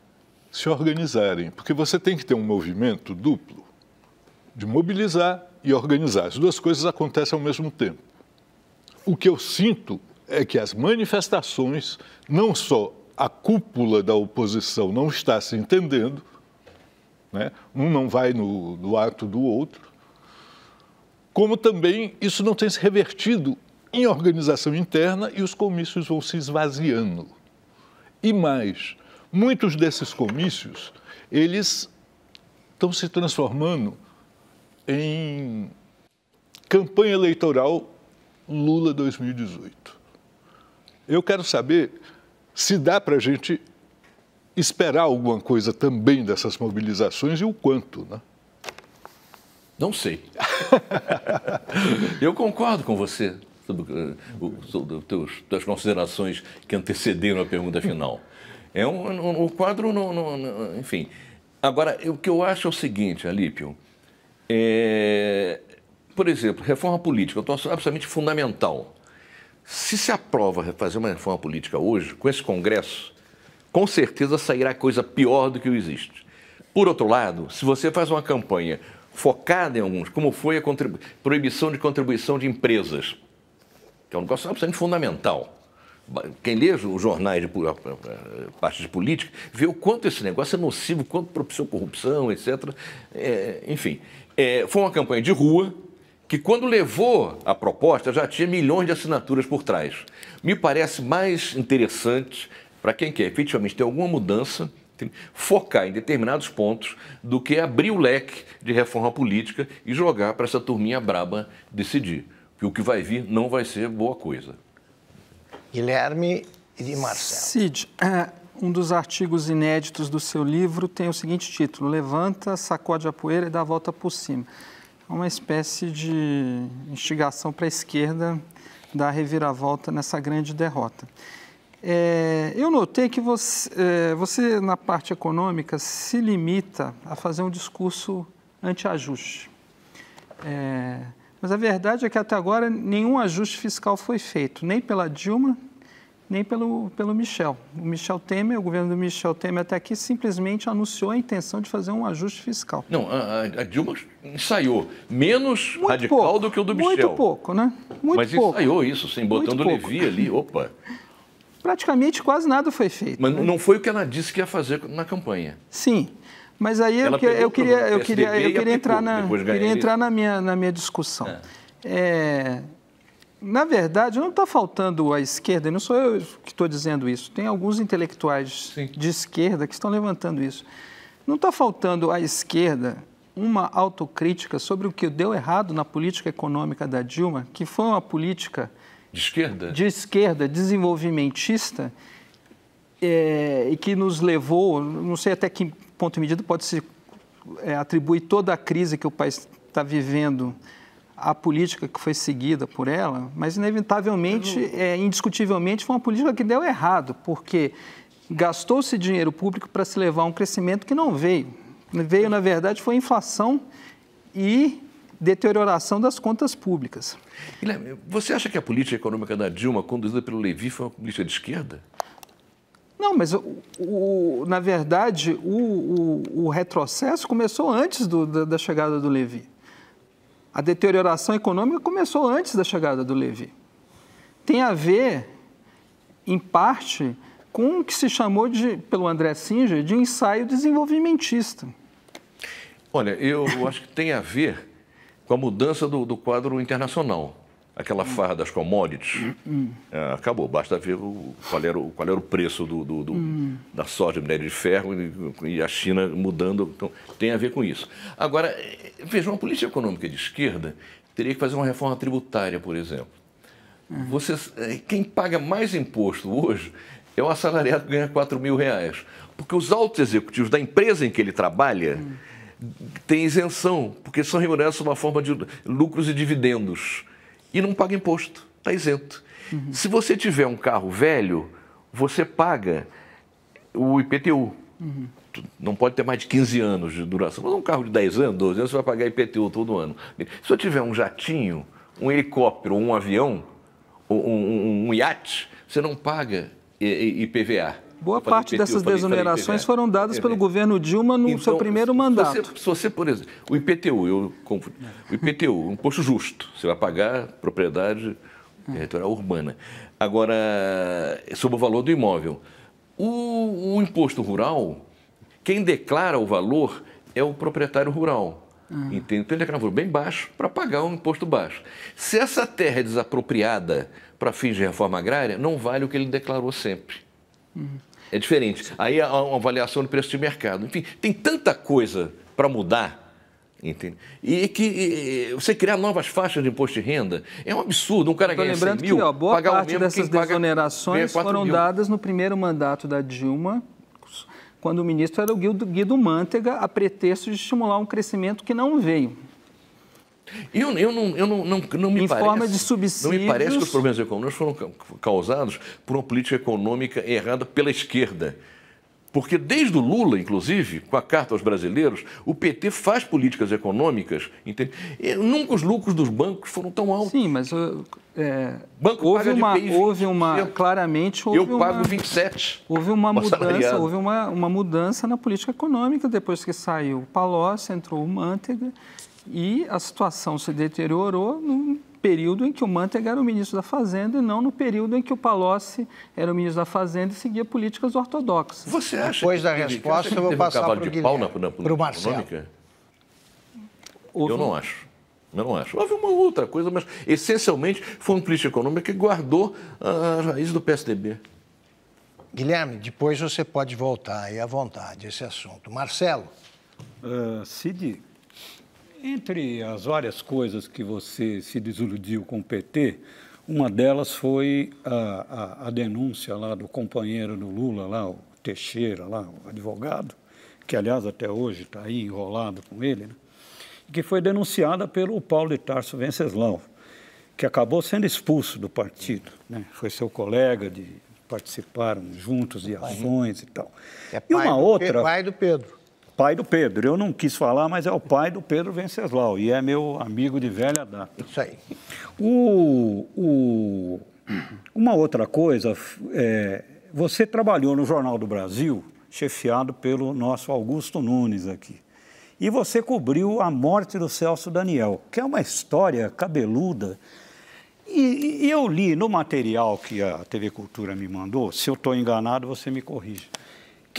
se organizarem, porque você tem que ter um movimento duplo de mobilizar e organizar. As duas coisas acontecem ao mesmo tempo. O que eu sinto é que as manifestações, não só a cúpula da oposição não está se entendendo, né? Um não vai no, no ato do outro. Como também isso não tem se revertido em organização interna e os comícios vão se esvaziando. E mais, muitos desses comícios, eles estão se transformando em campanha eleitoral Lula 2018. Eu quero saber se dá para a gente esperar alguma coisa também dessas mobilizações e o quanto, né?
Não sei. Eu concordo com você sobre, eh, sobre teus, as considerações que antecederam a pergunta final. É um, um, um quadro, no, no, no, enfim. Agora, o que eu acho é o seguinte, Alípio, é, por exemplo, reforma política, eu estou absolutamente fundamental. Se se aprova fazer uma reforma política hoje, com esse Congresso, com certeza sairá coisa pior do que o existe. Por outro lado, se você faz uma campanha focada em alguns, como foi a proibição de contribuição de empresas, que é um negócio absolutamente fundamental. Quem lê os jornais de parte de política vê o quanto esse negócio é nocivo, quanto propiciou corrupção, etc. É, enfim, é, foi uma campanha de rua que, quando levou a proposta, já tinha milhões de assinaturas por trás. Me parece mais interessante para quem quer efetivamente ter alguma mudança, focar em determinados pontos do que abrir o leque de reforma política e jogar para essa turminha braba decidir. Que o que vai vir não vai ser boa coisa.
Guilherme e de Marcelo. Cid, é, um dos artigos inéditos do seu livro tem o seguinte título: Levanta, sacode a poeira e dá a volta por cima. É uma espécie de instigação para a esquerda dar reviravolta nessa grande derrota. É, eu notei que você, é, você, na parte econômica, se limita a fazer um discurso anti-ajuste. É, mas a verdade é que até agora nenhum ajuste fiscal foi feito, nem pela Dilma, nem pelo, pelo Michel. O Michel Temer, o governo do Michel Temer até aqui simplesmente anunciou a intenção de fazer um ajuste fiscal. Não,
a, a Dilma ensaiou menos muito radical pouco, do que o do Michel. Muito
pouco, né? Muito Mas pouco. ensaiou isso, sem botando o Levi ali,
opa.
praticamente quase nada foi feito. Mas né? não
foi o que ela disse que ia fazer na campanha.
Sim. Mas aí eu, eu, queria, eu queria, eu queria entrar, na, queria entrar na, minha, na minha discussão. É. É, na verdade, não está faltando a esquerda, e não sou eu que estou dizendo isso, tem alguns intelectuais Sim. de esquerda que estão levantando isso. Não está faltando à esquerda uma autocrítica sobre o que deu errado na política econômica da Dilma, que foi uma política de esquerda, de esquerda desenvolvimentista, é, e que nos levou, não sei até que ponto e medida pode se é, atribuir toda a crise que o país está vivendo à política que foi seguida por ela, mas inevitavelmente, é, indiscutivelmente, foi uma política que deu errado, porque gastou-se dinheiro público para se levar a um crescimento que não veio. Veio, na verdade, foi inflação e deterioração das contas públicas.
Você acha que a política econômica da Dilma, conduzida pelo Levi, foi uma política de esquerda?
Não, mas o, o, na verdade o, o, retrocesso começou antes do, da, da, chegada do Levi. A deterioração econômica começou antes da chegada do Levi. Tem a ver, em parte, com o que se chamou de, pelo André Singer de ensaio desenvolvimentista.
Olha, eu acho que tem a ver com a mudança do, do quadro internacional. Aquela hum. farra das commodities hum, hum. É, acabou. Basta ver o, qual, era, o, qual era o preço do, do, do da soja, minério de ferro e, e, a China mudando. Então, tem a ver com isso. Agora, é, veja, uma política econômica de esquerda teria que fazer uma reforma tributária, por exemplo. Uhum. quem paga mais imposto hoje é o assalariado que ganha 4 mil reais. Porque os altos executivos da empresa em que ele trabalha tem isenção, porque são remunerados sob é uma forma de lucros e dividendos. E não paga imposto, está isento. Uhum. Se você tiver um carro velho, você paga o IPTU. Uhum. Não pode ter mais de 15 anos de duração. Mas um carro de 10 anos, 12 anos, você vai pagar IPTU todo ano. Se eu tiver um jatinho, um helicóptero, um avião, um, um, um iate, você não paga IPVA Boa parte dessas desonerações foram dadas pelo é, é.
governo Dilma no então, seu primeiro mandato. Se
você, se você, por exemplo, o IPTU, eu o IPTU, um imposto justo, você vai pagar propriedade hum. territorial urbana. Agora, é sobre o valor do imóvel, o, o imposto rural, quem declara o valor é o proprietário rural. Uhum. Entende? Então ele declarou bem baixo para pagar um imposto baixo. Se essa terra é desapropriada para fins de reforma agrária, não vale o que ele declarou sempre. Uhum. É diferente. Aí há é uma avaliação do preço de mercado. Enfim, tem tanta coisa para mudar Entende? E que e, você criar novas faixas de imposto de renda é um absurdo. Um cara ganha lembrando 100 mil, que ó, boa pagar parte dessas desonerações foram mil. dadas
no primeiro mandato da Dilma, quando o ministro era o Guido, Guido Mantega, a pretexto de estimular um crescimento que não veio. Eu, eu, não, eu não, não, não me em parece. forma de subsídios. Não me parece que os problemas
econômicos foram causados por uma política econômica errada pela esquerda. Porque desde o Lula, inclusive, com a carta aos brasileiros, o PT faz políticas econômicas. Entende? E nunca os lucros dos bancos foram tão altos. Sim, mas eh,
é, Banco houve uma, houve uma claramente houve eu pago 27. Houve uma mudança, houve uma, uma mudança na política econômica depois que saiu o Palocci, entrou o Mantega. E a situação se deteriorou num período em que o Mantega era o ministro da Fazenda e não no período em que o Palocci era o ministro da Fazenda e seguia políticas ortodoxas. Você acha Depois da resposta, eu vou passar um para o de Guilherme, pau na, na, para o Marcelo.
Houve... Eu não acho. Eu não acho. Houve uma outra coisa, mas essencialmente foi um política econômica que guardou as raízes do PSDB.
Guilherme, depois você pode voltar aí à vontade esse assunto. Marcelo. Uh, Cid,
entre as várias coisas que você se desiludiu com o PT, uma delas foi a, a, a denúncia lá do companheiro do Lula, lá, o Teixeira, lá, o advogado, que aliás até hoje está aí enrolado com ele, né? que foi denunciada pelo Paulo de Tarso Venceslau, que acabou sendo expulso do partido. Né? Foi seu colega de participaram juntos de ações e tal. É e uma outra. pai do Pedro pai do Pedro. Eu não quis falar, mas é o pai do Pedro Venceslau e é meu amigo de velha data. Isso aí. O, o, uma outra coisa, é, você trabalhou no Jornal do Brasil, chefiado pelo nosso Augusto Nunes aqui. E você cobriu a morte do Celso Daniel, que é uma história cabeluda. E, e eu li no material que a TV Cultura me mandou, se eu estou enganado, você me corrige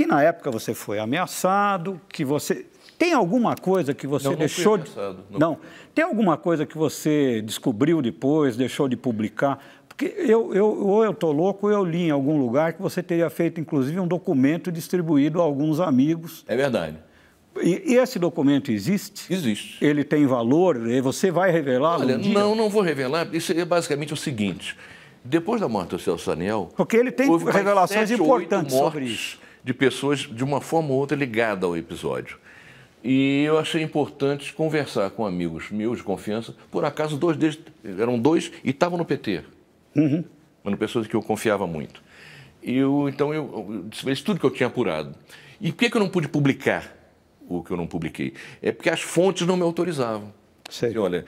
que na época você foi ameaçado, que você tem alguma coisa que você não, deixou não de... Não. não. Tem alguma coisa que você descobriu depois, deixou de publicar? Porque eu, eu, ou eu estou louco, ou eu li em algum lugar que você teria feito, inclusive, um documento distribuído a alguns amigos. É verdade. E, esse documento
existe? Existe. Ele tem valor? E você vai revelar? Olha, um dia? não, não vou revelar. Isso é basicamente o seguinte. Depois da morte do Celso Daniel... Porque ele tem revelações importantes sobre isso de pessoas, de uma forma ou outra, ligada ao episódio. E eu achei importante conversar com amigos meus de confiança. Por acaso, dois deles eram dois e estavam no PT. Uhum. Eram pessoas que eu confiava muito. Eu, então, eu, eu tudo que eu tinha apurado. E por que, que eu não pude publicar o que eu não publiquei? É porque as fontes não me autorizavam. Sei. Assim, olha,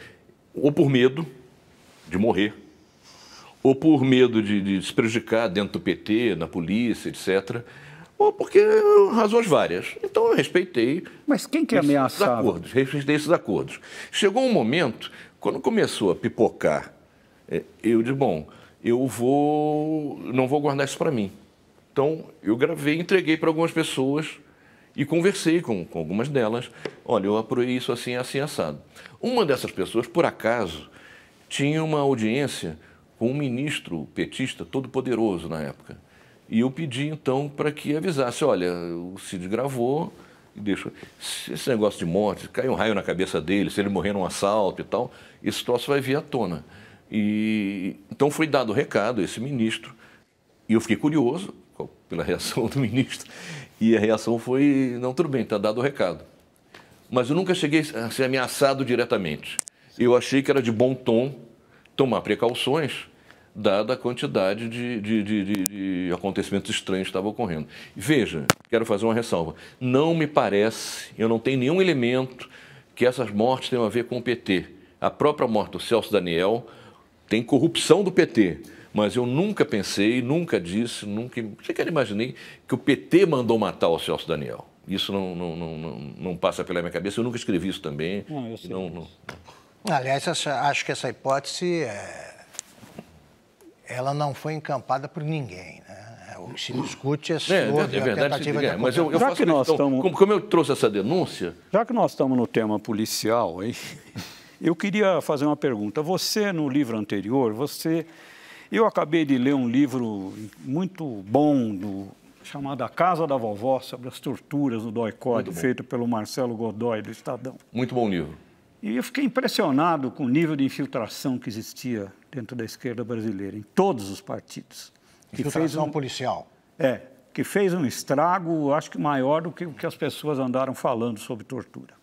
ou por medo de morrer, ou por medo de, de se prejudicar dentro do PT, na polícia, etc ou porque razões várias. Então eu respeitei. Mas quem que ameaçava? Acordos, respeitei esses acordos. Chegou um momento, quando começou a pipocar, é, eu disse, bom, eu vou. não vou guardar isso para mim. Então eu gravei, entreguei para algumas pessoas e conversei com, com algumas delas. Olha, eu aprovei isso assim, assim, assado. Uma dessas pessoas, por acaso, tinha uma audiência com um ministro petista todo poderoso na época. E eu pedi então para que avisasse, olha, o Cid gravou e deixa Esse negócio de morte, cai um raio na cabeça dele, se ele morrer num assalto e tal, esse troço vai vir à tona. E então foi dado o recado esse ministro. E eu fiquei curioso pela reação do ministro. E a reação foi, não, tudo bem, está dado o recado. Mas eu nunca cheguei a ser ameaçado diretamente. Eu achei que era de bom tom tomar precauções dada a quantidade de, de, de, de acontecimentos estranhos que estavam ocorrendo. Veja, quero fazer uma ressalva. Não me parece, eu não tenho nenhum elemento que essas mortes tenham a ver com o PT. A própria morte do Celso Daniel tem corrupção do PT. Mas eu nunca pensei, nunca disse, nunca sequer imaginei que o PT mandou matar o Celso Daniel. Isso não, não, não, não, passa pela minha cabeça. Eu nunca escrevi isso também. Não, eu sei. Não, não...
Aliás, acho que essa hipótese é ela não foi encampada por ninguém, né? O que se discute
é, sobre é, é, é, é verdade, tentativa de... mas eu, eu já que nós questão, estamos...
como, eu trouxe essa denúncia...
Já que nós estamos
no tema policial, hein, eu queria fazer uma pergunta. Você, no livro anterior, você... Eu acabei de ler um livro muito bom do a Casa da Vovó, sobre as torturas do Dói Código, feito pelo Marcelo Godoy, do Estadão. Muito bom livro. E eu fiquei impressionado com o nível de infiltração que existia dentro da esquerda brasileira, em todos os partidos. Infiltração um, policial. É, que fez um estrago, acho que maior do que o que as pessoas andaram falando sobre tortura.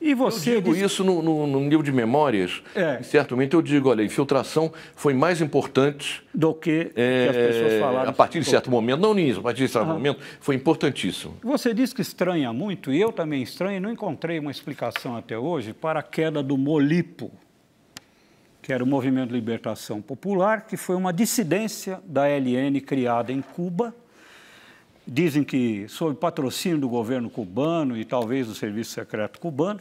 E você eu digo isso no, no, no, livro de memórias. É. certamente eu digo, olha, a infiltração foi mais importante do que, é, que as pessoas falaram. A partir de certo momento, não nisso, a partir de certo momento, foi importantíssimo.
Você diz que estranha muito, e eu também estranho, não encontrei uma explicação até hoje para a queda do Molipo, que era o Movimento de Libertação Popular, que foi uma dissidência da LN criada em Cuba dizem que sob patrocínio do governo cubano e talvez do serviço secreto cubano,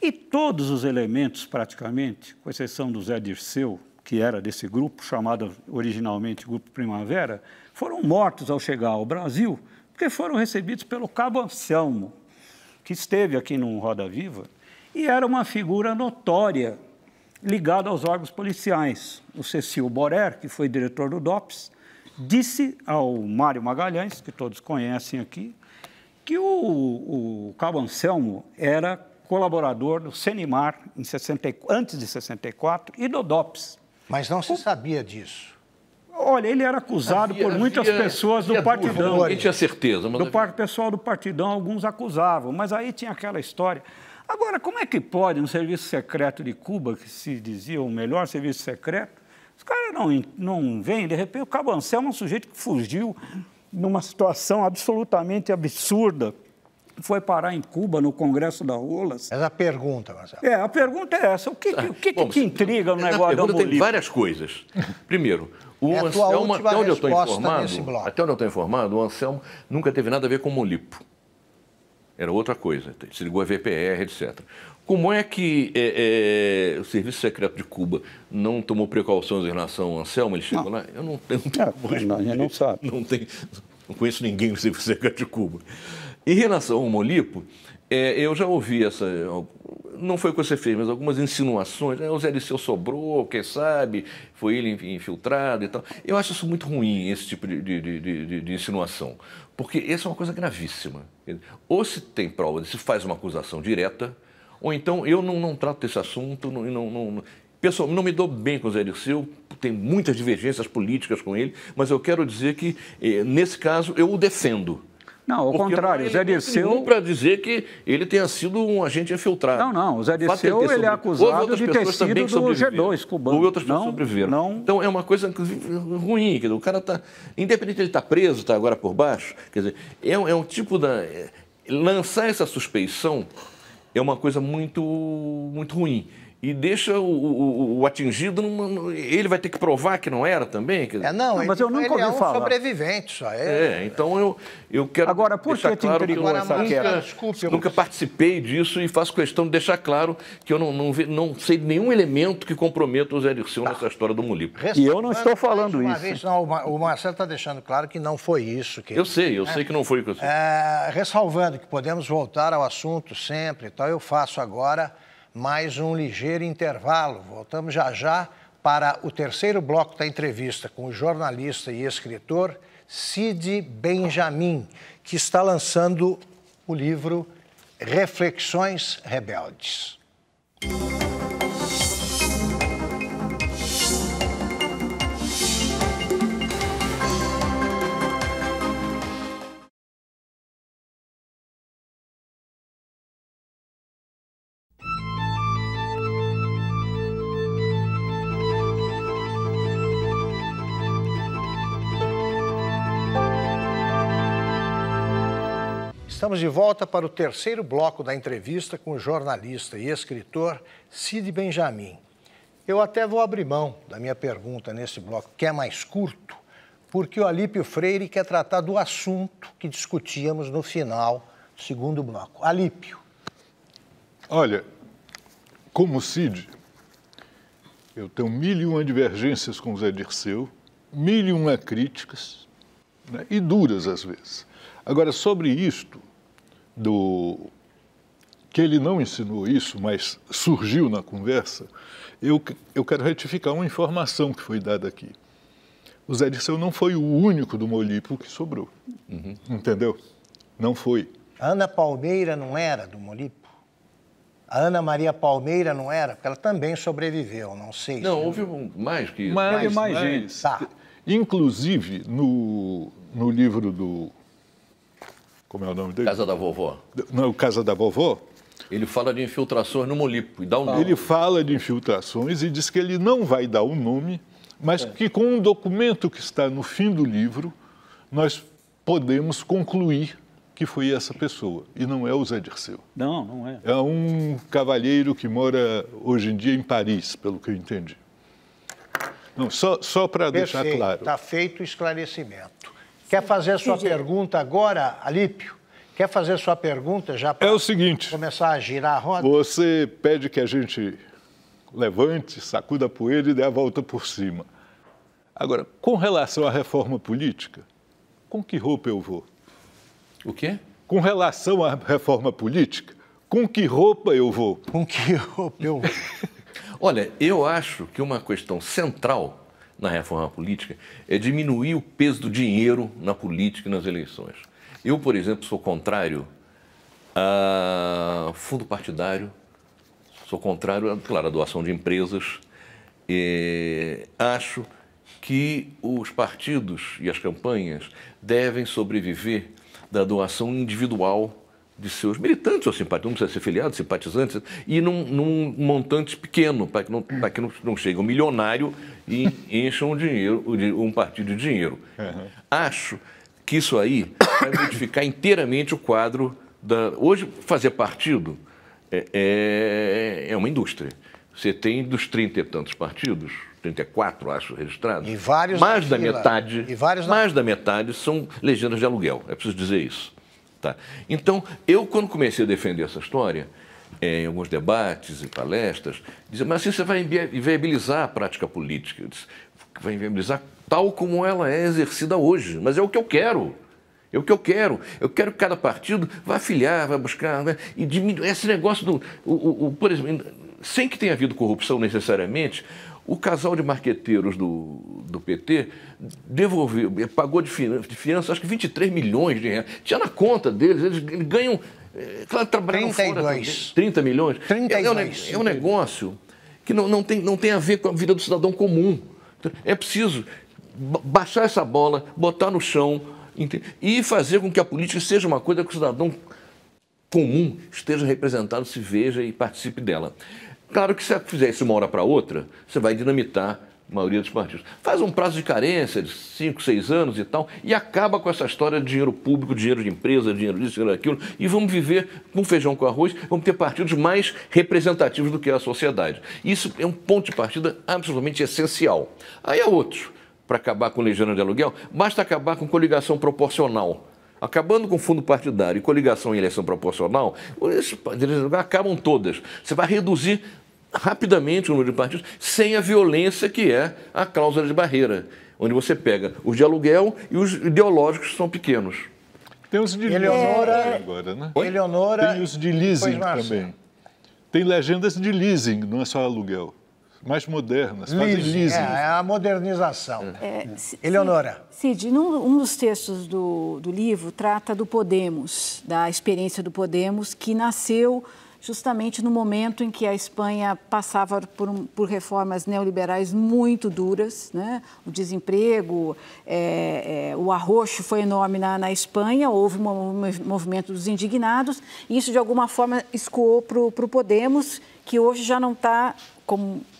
e todos os elementos, praticamente, com exceção do Zé Dirceu, que era desse grupo, chamado originalmente Grupo Primavera, foram mortos ao chegar ao Brasil, porque foram recebidos pelo Cabo Anselmo, que esteve aqui no Roda Viva, e era uma figura notória ligada aos órgãos policiais. O Cecil Borer, que foi diretor do DOPS, disse ao Mário Magalhães, que todos conhecem aqui, que o, o Cabo Anselmo era colaborador do Senimar em 60, antes de 64 e do DOPS. Mas não se o, sabia disso. Olha, ele era acusado havia, por muitas havia, pessoas havia do partidão. Ninguém tinha certeza. Mas do é- par, pessoal do partidão, alguns acusavam, mas aí tinha aquela história. Agora, como é que pode um serviço secreto de Cuba, que se dizia o melhor serviço secreto, os caras não, não vêm, de repente o Cabo Anselmo é um sujeito que fugiu numa situação absolutamente absurda. Foi parar em Cuba, no Congresso da
Olas. Essa é a pergunta, Marcelo. É, a pergunta é essa. O que,
ah, o que, bom, que intriga no negócio da Bolívia? Tem várias coisas. Primeiro, o é Anselmo, até onde eu estou informado, até onde eu estou informado, o Anselmo nunca teve nada a ver com o Molipo. Era outra coisa. Se ligou a VPR, etc. Como é que é, é, o Serviço Secreto de Cuba não tomou precauções em relação ao Anselmo? Ele chegou não. lá? Eu não tenho. Não, é, não, a gente não sabe. Não, tem, não conheço ninguém do Serviço Secreto de Cuba. Em relação ao Molipo, é, eu já ouvi essa. Não foi o que você fez, mas algumas insinuações. Né? O Zé Liceu sobrou, quem sabe? Foi ele infiltrado e tal. Eu acho isso muito ruim, esse tipo de, de, de, de insinuação. Porque essa é uma coisa gravíssima. Ou se tem prova, se faz uma acusação direta ou então, eu não, não trato desse assunto, não, não, não, pessoal, não me dou bem com o Zé Dirceu, tem muitas divergências políticas com ele, mas eu quero dizer que, eh, nesse caso, eu o defendo. Não, ao contrário, o Zé Dirceu... Não para dizer que ele tenha sido um agente infiltrado. Não, não, o Zé é Dirceu ele, é acusado de ter sido do G2 cubano. Houve outras pessoas não, sobreviveram. Não... Então é uma coisa ruim, dizer, o cara está... Independente de ele estar tá preso, está agora por baixo, quer dizer, é, é um tipo da... É, lançar essa suspeição é uma coisa muito, muito ruim e deixa o, o, o atingido, numa, ele vai ter que provar que não era também? É, não, não mas ele, eu nunca ouvi é um falar.
sobrevivente só. É, é
então eu, eu quero Agora, por deixar que claro que eu essa nunca, Desculpe, nunca participei disso e faço questão de deixar claro que eu não, não, não sei nenhum elemento que comprometa o Zé Dirceu tá. nessa história do Mulipo. E eu não estou falando isso. Vez,
não, o Marcelo está deixando claro que não foi isso.
Que... Eu sei, eu né? sei que não foi isso que
é, ressalvando que podemos voltar ao assunto sempre e então tal, eu faço agora mais um ligeiro intervalo. Voltamos já já para o terceiro bloco da entrevista com o jornalista e escritor Cid Benjamin, que está lançando o livro Reflexões Rebeldes. Estamos de volta para o terceiro bloco da entrevista com o jornalista e escritor Cid Benjamin. Eu até vou abrir mão da minha pergunta nesse bloco, que é mais curto, porque o Alípio Freire quer tratar do assunto que discutíamos no final do segundo bloco. Alípio.
Olha, como Cid, eu tenho mil e uma divergências com o Zé Dirceu, mil e uma críticas, né, e duras às vezes. Agora, sobre isto, do que ele não ensinou isso, mas surgiu na conversa, eu, eu quero retificar uma informação que foi dada aqui. O Zé Dirceu não foi o único do Molipo que sobrou. Uhum. Entendeu? Não foi. A Ana Palmeira não era do Molipo?
A Ana Maria Palmeira não era? Porque ela também sobreviveu, não sei. Não, se houve um, mais que isso. Mais,
mais, mais gente. Tá. Inclusive, no, no livro
do como é o nome dele? Casa da Vovó. Não, Casa da Vovó? Ele fala de infiltrações no Molipo e dá um nome. Ele
fala de infiltrações e diz que ele não vai dar o um nome, mas é. que com um documento que está no fim do livro, nós podemos concluir que foi essa pessoa. E não é o Zé Dirceu. Não, não é. É um cavalheiro que mora hoje em dia em Paris, pelo que eu entendi. Não, só só para deixar claro. Está
feito o esclarecimento. Quer fazer sua pergunta agora, Alípio? Quer fazer sua pergunta já para é o seguinte, começar a
girar a roda? Você pede que a gente levante, sacuda a poeira e dê a volta por cima. Agora, com relação à reforma política, com que roupa eu vou? O quê? Com relação à reforma política, com que
roupa eu vou? Com que roupa eu vou? Olha, eu acho que uma questão central na reforma política é diminuir o peso do dinheiro na política e nas eleições. Eu, por exemplo, sou contrário a fundo partidário, sou contrário, claro, à doação de empresas. E acho que os partidos e as campanhas devem sobreviver da doação individual de seus militantes ou simpatizantes, não precisa ser filiado, simpatizantes, e num, num montante pequeno, para que não, que não, não chegue um milionário e encha um dinheiro, um partido de dinheiro. Uhum. Acho que isso aí vai modificar inteiramente o quadro da. Hoje, fazer partido é, é, é uma indústria. Você tem dos 30 e tantos partidos, 34, acho, registrados. E vários mais da fila. metade. E vários mais da metade são legendas de aluguel. É preciso dizer isso. Tá? Então, eu, quando comecei a defender essa história, é, em alguns debates e palestras, dizia, mas assim você vai inviabilizar a prática política. Disse, vai inviabilizar tal como ela é exercida hoje, mas é o que eu quero. É o que eu quero. Eu quero que cada partido vá afiliar, vá buscar. Né? E diminuir esse negócio do. O, o, o, por exemplo, sem que tenha havido corrupção necessariamente, o casal de marqueteiros do, do PT devolveu, eh, pagou de fiança, acho que 23 milhões de reais. Tinha na conta deles, eles ganham. Eh, claro, trabalham 32. fora. 30 milhões. 32. É, é, um, é um negócio que não, não, tem, não tem a ver com a vida do cidadão comum. Então, é preciso baixar essa bola, botar no chão e fazer com que a política seja uma coisa que o cidadão comum esteja representado, se veja e participe dela. Claro que se você fizer isso uma hora para outra, você vai dinamitar a maioria dos partidos. Faz um prazo de carência de 5, 6 anos e tal, e acaba com essa história de dinheiro público, dinheiro de empresa, dinheiro disso, dinheiro daquilo, e vamos viver com feijão com arroz, vamos ter partidos mais representativos do que a sociedade. Isso é um ponto de partida absolutamente essencial. Aí há é outros. Para acabar com legenda de aluguel, basta acabar com coligação proporcional acabando com fundo partidário e coligação em eleição proporcional, acabam todas. Você vai reduzir rapidamente o número de partidos, sem a violência que é a cláusula de barreira, onde você pega os de aluguel e os ideológicos que são pequenos.
Tem os de Eleonora, é- é- agora, né? Eleonora. Tem os de leasing também. Tem legendas de leasing, não é só aluguel. Mais modernas, leasing, fazem leasing. É, é
a modernização. É, é né. Eleonora. Cid, num, um dos textos do, do livro trata do Podemos, da experiência do Podemos, que nasceu justamente no momento em que a Espanha passava por, por reformas neoliberais muito duras, né? o desemprego, é, é, o arroxo foi enorme na, na Espanha, houve um, movimento dos indignados, e isso de alguma forma escoou para o Podemos, que hoje já não está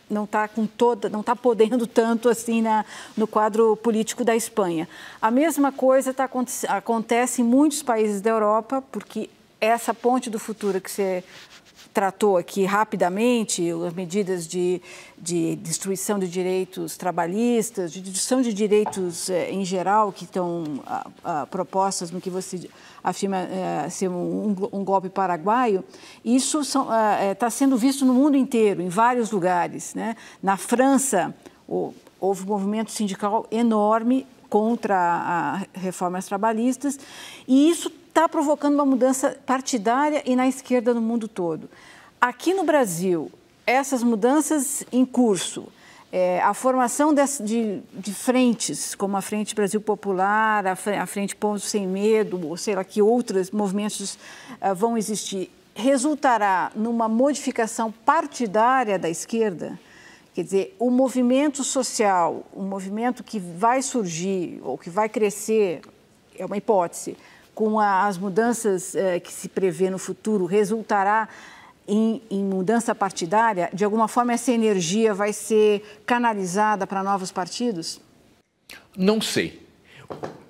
não está com toda, não está podendo tanto assim na, no quadro político da Espanha. A mesma coisa tá, acontece em muitos países da Europa, porque essa ponte do futuro que você tratou aqui rapidamente as medidas de, de destruição de direitos trabalhistas, de destruição de direitos eh, em geral que estão ah, ah, propostas no que você afirma eh, ser um, um, golpe paraguaio, isso está ah, eh, tá sendo visto no mundo inteiro, em vários lugares. Né? Na França, houve um movimento sindical enorme contra as reformas trabalhistas e isso está provocando uma mudança partidária e na esquerda no mundo todo. Aqui no Brasil, essas mudanças em curso, é, a formação de, de, de, frentes, como a Frente Brasil Popular, a, a Frente Ponto Sem Medo, ou sei lá que outros movimentos uh, vão existir, resultará numa modificação partidária da esquerda? Quer dizer, o movimento social, o movimento que vai surgir ou que vai crescer, é uma hipótese, com a, as mudanças eh, que se prevê no futuro, resultará em, em, mudança partidária? De alguma forma, essa energia vai ser canalizada para novos partidos?
Não sei.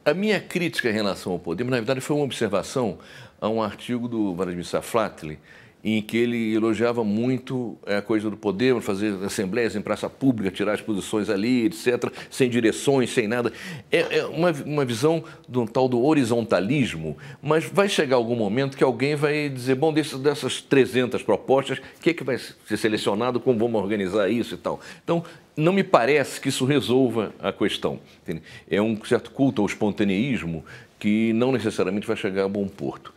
A minha crítica em relação ao Podemos, na verdade, foi uma observação a um artigo do Vladimir Safatli, em que ele elogiava muito é, a coisa do poder, fazer assembleias em praça pública, tirar as posições ali, etc., sem direções, sem nada. É, é uma, uma visão de um tal do horizontalismo, mas vai chegar algum momento que alguém vai dizer, bom, desse, dessas 300 propostas, o que, é que vai ser selecionado, como vamos organizar isso e tal. Então, não me parece que isso resolva a questão. Entende? É um certo culto ao espontaneísmo que não necessariamente vai chegar a bom porto.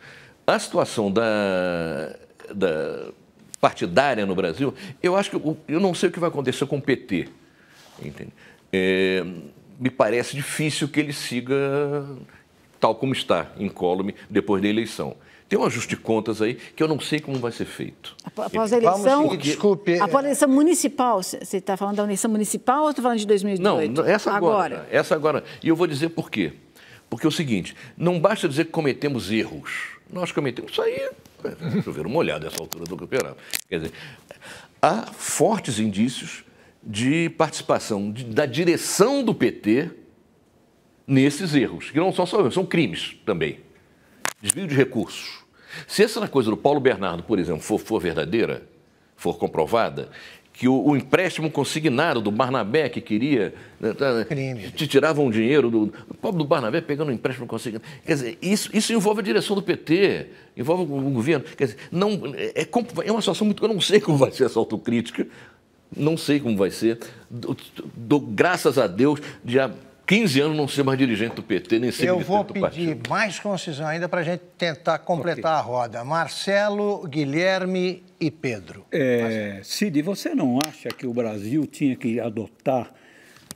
A situação da da partidária no Brasil, eu acho que eu, não sei o que vai acontecer com o PT. Entende? É, me parece difícil que ele siga tal como está, incólume, depois da eleição. Tem um ajuste de contas aí que eu não sei como vai ser feito.
Após a eleição, Vamos, desculpe. É- após a eleição municipal, você está falando da eleição municipal ou está falando de 2018? Não, essa agora,
agora.
Essa agora. E eu vou dizer por quê. Porque é o seguinte, não basta dizer que cometemos erros. Nós cometemos isso aí é, choveram molhado nessa altura do campeonato. Quer dizer, há fortes indícios de participação de, da direção do PT nesses erros, que não são só erros, são crimes também. Desvio de recursos. Se essa coisa do Paulo Bernardo, por exemplo, for, for verdadeira, for comprovada, que o, o, empréstimo consignado do Barnabé que queria né, tá, né, te tiravam um dinheiro do o pobre do Barnabé pegando um empréstimo consignado. Quer dizer, isso, isso envolve a direção do PT, envolve o, o governo. Quer dizer, não é, é, é, uma situação muito eu não sei como vai ser essa autocrítica, não sei como vai ser. Do, do, graças a Deus de 15 anos não ser mais dirigente do PT, nem ser Eu vou pedir
mais concisão ainda para a gente tentar completar okay. a roda. Marcelo, Guilherme
e Pedro. É, Cid, você não acha que o Brasil tinha que adotar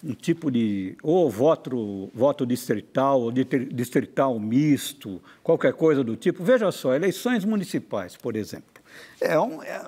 um tipo de ou voto, voto distrital, ou distrital misto, qualquer coisa do tipo? Veja só, eleições municipais, por exemplo. É um, é,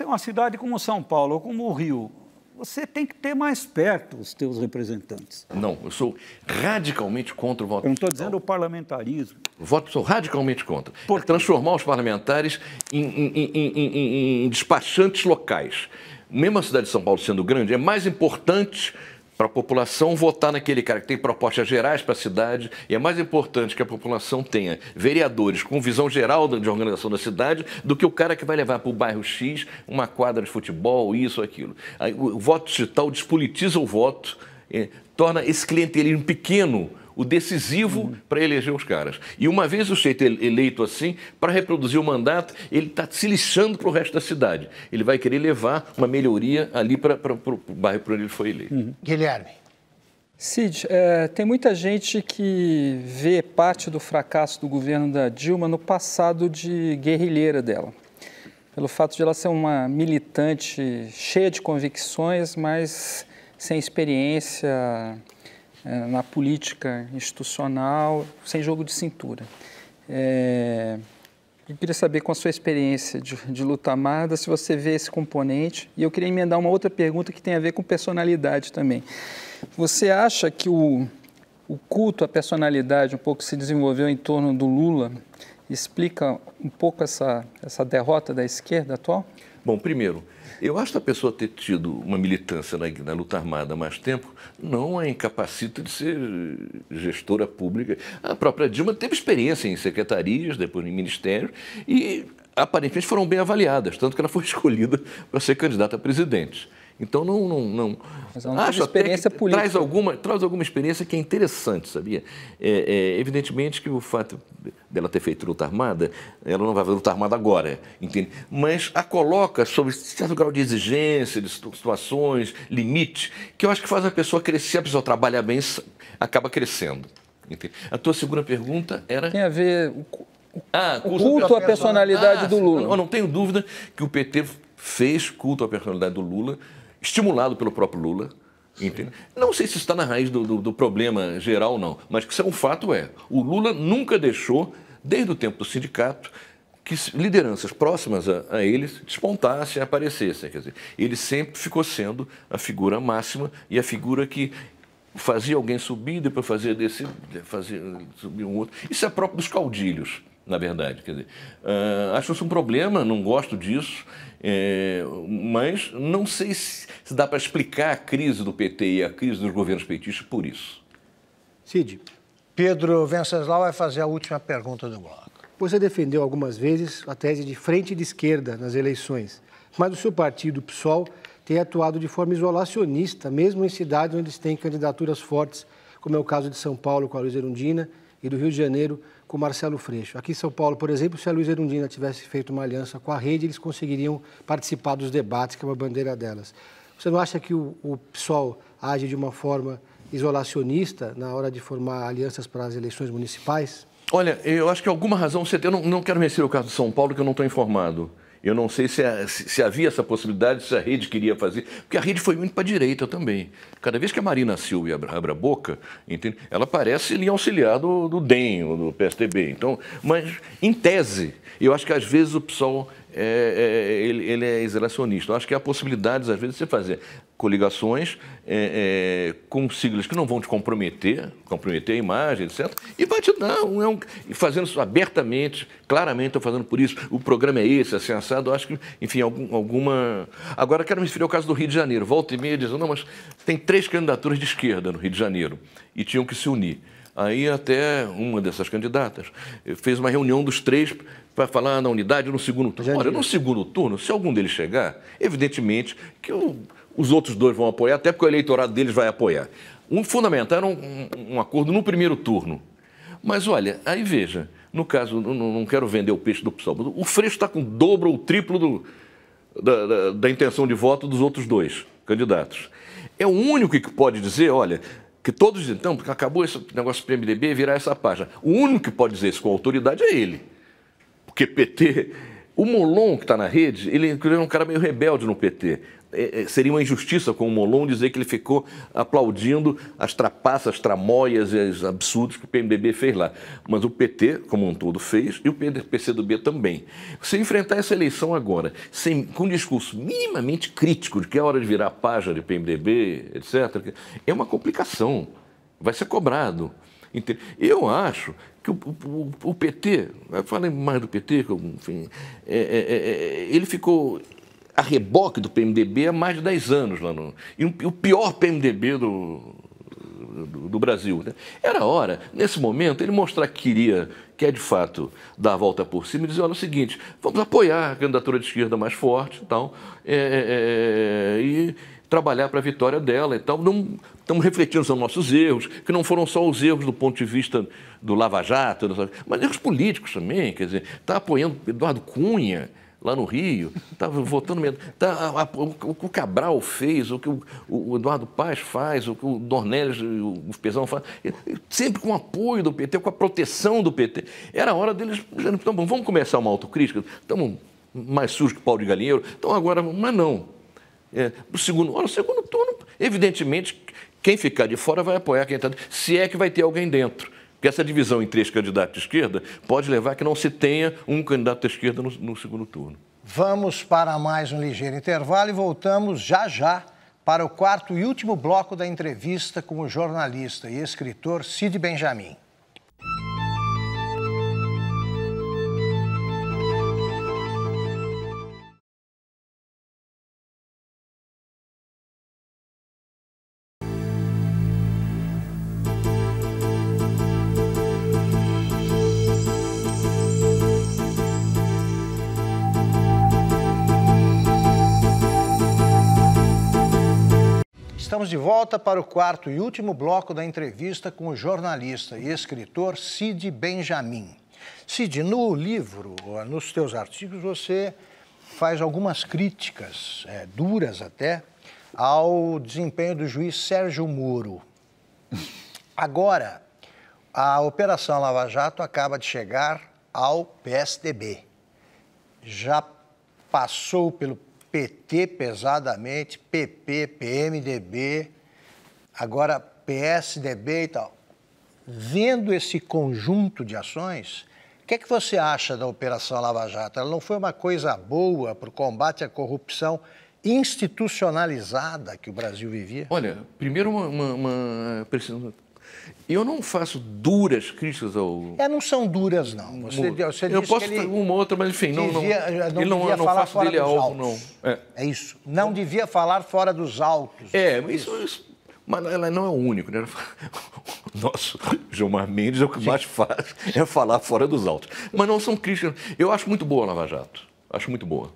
é uma cidade como São Paulo ou como o Rio, você tem que ter mais
perto os teus representantes. Não, eu sou radicalmente contra o voto. Eu não estou dizendo o parlamentarismo. voto sou radicalmente contra. É Por é transformar os parlamentares em, em, em, em despachantes locais. Mesmo a cidade de São Paulo sendo grande, é mais importante para a população votar naquele cara que tem propostas gerais para a cidade e é mais importante que a população tenha vereadores com visão geral de organização da cidade do que o cara que vai levar para o bairro X uma quadra de futebol, isso, aquilo. o voto digital despolitiza o voto, é, torna esse clientelismo pequeno o decisivo uhum. para eleger os caras. E uma vez o sujeito eleito assim, para reproduzir o mandato, ele está se lixando para o resto da cidade. Ele vai querer levar uma melhoria ali para o bairro para onde ele foi eleito.
Uhum. Guilherme. Cid, é, tem muita gente que vê parte do fracasso do governo da Dilma no passado de guerrilheira dela pelo fato de ela ser uma militante cheia de convicções, mas sem experiência, é, na política institucional, sem jogo de cintura. É, eu queria saber, com a sua experiência de, de luta armada, se você vê esse componente. E eu queria emendar uma outra pergunta que tem a ver com personalidade também. Você acha que o, o culto à personalidade, um pouco se desenvolveu em torno do Lula, explica um pouco essa, essa derrota da esquerda atual?
Bom, primeiro, eu acho que a pessoa ter tido uma militância na, na luta armada há mais tempo não a incapacita de ser gestora pública. A própria Dilma teve experiência em secretarias, depois em ministérios, e aparentemente foram bem avaliadas, tanto que ela foi escolhida para ser candidata a presidente. Então não. não, não Mas é acho experiência até política. Traz alguma, traz alguma experiência que é interessante, sabia? É, é, evidentemente que o fato dela ter feito luta armada, ela não vai fazer luta armada agora, entende? Mas a coloca sobre certo grau de exigência, de situações, limite, que eu acho que faz a pessoa crescer, a pessoa trabalhar bem, acaba crescendo. Entende? A tua segunda pergunta
era. Tem a ver. Ah, culto à personalidade ah, do Lula. Não,
não tenho dúvida que o PT fez culto à personalidade do Lula estimulado pelo próprio Lula. Entende? Não sei se está na raiz do, do, do problema geral, não, mas que é um fato é, o Lula nunca deixou, desde o tempo do sindicato, que lideranças próximas a, a eles despontassem, aparecessem. Quer dizer, ele sempre ficou sendo a figura máxima e a figura que fazia alguém subir, depois fazia descer, fazia subir um outro. Isso é próprio dos caudilhos, na verdade. Quer dizer, uh, acho isso um problema, não gosto disso. É, mas não sei se, se dá para explicar a crise do PT e a crise dos governos petistas por isso.
Cid. Pedro Venceslau vai fazer a última pergunta do bloco. Você defendeu algumas vezes a tese de frente de esquerda nas eleições, mas o seu partido, o PSOL, tem atuado de forma isolacionista, mesmo em cidades onde eles têm candidaturas fortes, como é o caso de São Paulo com a Luiz Erundina e do Rio de Janeiro com Marcelo Freixo. Aqui em São Paulo, por exemplo, se a Luiz Erundina tivesse feito uma aliança com a rede, eles conseguiriam participar dos debates, que é uma bandeira delas. Você não acha que o, o PSOL age de uma forma isolacionista na hora de formar alianças para as eleições municipais?
Olha, eu acho que alguma razão você tem. Eu não, não quero mencionar o caso de São Paulo, que eu não estou informado. Eu não sei se, a, se havia essa possibilidade, se a rede queria fazer, porque a rede foi muito para a direita também. Cada vez que a Marina Silva abre a boca, entende? ela parece lhe auxiliar do, do DEM, do PSDB. Então, mas, em tese, eu acho que às vezes o PSOL é, é, ele, ele, é isolacionista. Eu acho que há possibilidades, às vezes, de você fazer coligações é, é com siglas que não vão te comprometer, comprometer a imagem, etc. E vai te dar um. É um fazendo isso abertamente, claramente, estou fazendo por isso, o programa é esse, assim, assado. Eu acho que, enfim, algum, alguma. Agora, quero me referir ao caso do Rio de Janeiro. Volta e meia dizendo, não, mas tem três candidaturas de esquerda no Rio de Janeiro e tinham que se unir. Aí até uma dessas candidatas eh, fez uma reunião dos três para falar na unidade no segundo turno. Olha, no segundo turno, se algum deles chegar, evidentemente que os outros dois vão apoiar, até porque o eleitorado deles vai apoiar. Um fundamental um, um acordo no primeiro turno. Mas olha, aí veja, no caso, não, não quero vender o peixe do pessoal, o Freixo está com o dobro ou o triplo do, da, da, da intenção de voto dos outros dois candidatos. É o único que pode dizer, olha, que todos então, porque acabou esse negócio do PMDB é virar essa página. O único que pode dizer isso com autoridade é ele. Porque PT. O Molon, que está na rede, ele é um cara meio rebelde no PT. É, é, seria uma injustiça com o Molon dizer que ele ficou aplaudindo as trapaças, tramóias e os absurdos que o PMDB fez lá. Mas o PT, como um todo, fez e o PCdoB também. Se enfrentar essa eleição agora sem, com um discurso minimamente crítico de que é hora de virar a página do PMDB, etc., é uma complicação. Vai ser cobrado. Eu acho que o, o, o PT, eu falei mais do PT, enfim, é, é, é, é, ele ficou a reboque do PMDB há mais de 10 anos lá no. E o pior PMDB do, do, Brasil. Né? Era hora, nesse momento, ele mostrar que queria, é de fato dar a volta por cima e dizer: olha, é o seguinte, vamos apoiar a candidatura de esquerda mais forte e tal, é, é, é e trabalhar para a vitória dela e tal. Não, estamos refletindo sobre nossos erros, que não foram só os erros do ponto de vista do Lava Jato, mas erros políticos também. Quer dizer, está apoiando Eduardo Cunha lá no Rio, estava tá votando mesmo. Tá, a, a, o, o Cabral fez, o que o, o, Eduardo Paz faz, o que o Dornelles, o, o Pezão faz, sempre com o apoio do PT, com a proteção do PT. Era a hora deles, então, bom, vamos começar uma autocrítica, estamos mais sujos que pau de galinheiro, então agora, mas não. É, o segundo, olha, o segundo turno, evidentemente, quem ficar de fora vai apoiar quem está dentro, se é que vai ter alguém dentro. Porque essa divisão em três candidatos de esquerda pode levar a que não se tenha um candidato da esquerda no, no segundo turno.
Vamos para mais um ligeiro intervalo e voltamos já já para o quarto e último bloco da entrevista com o jornalista e escritor Cid Benjamin. Estamos de volta para o quarto e último bloco da entrevista com o jornalista e escritor Cid Benjamin. Cid, no livro, nos teus artigos, você faz algumas críticas, é, duras até, ao desempenho do juiz Sérgio Moro. Agora, a Operação Lava Jato acaba de chegar ao PSDB. Já passou pelo PT pesadamente, PP, PMDB, agora PSDB e tal. Vendo esse conjunto de ações, o que é que você acha da Operação Lava Jato? Ela não foi uma coisa boa para o combate à corrupção institucionalizada que o Brasil vivia?
Olha, primeiro uma, uma, uma eu não faço duras críticas ao. É, não
são duras, não. Você, você eu posso ter uma outra,
mas
enfim,
não, não, não, ele não, devia não falar faço dele alvo, altos. não. É. é. isso. Não devia falar fora dos altos. É, mas isso, isso.
Mas ela não é o único, né? Nosso Gilmar Mendes é o que Sim. mais faz, é falar fora dos altos. Mas não são críticas. Eu acho muito boa a Lava Jato. Acho muito boa.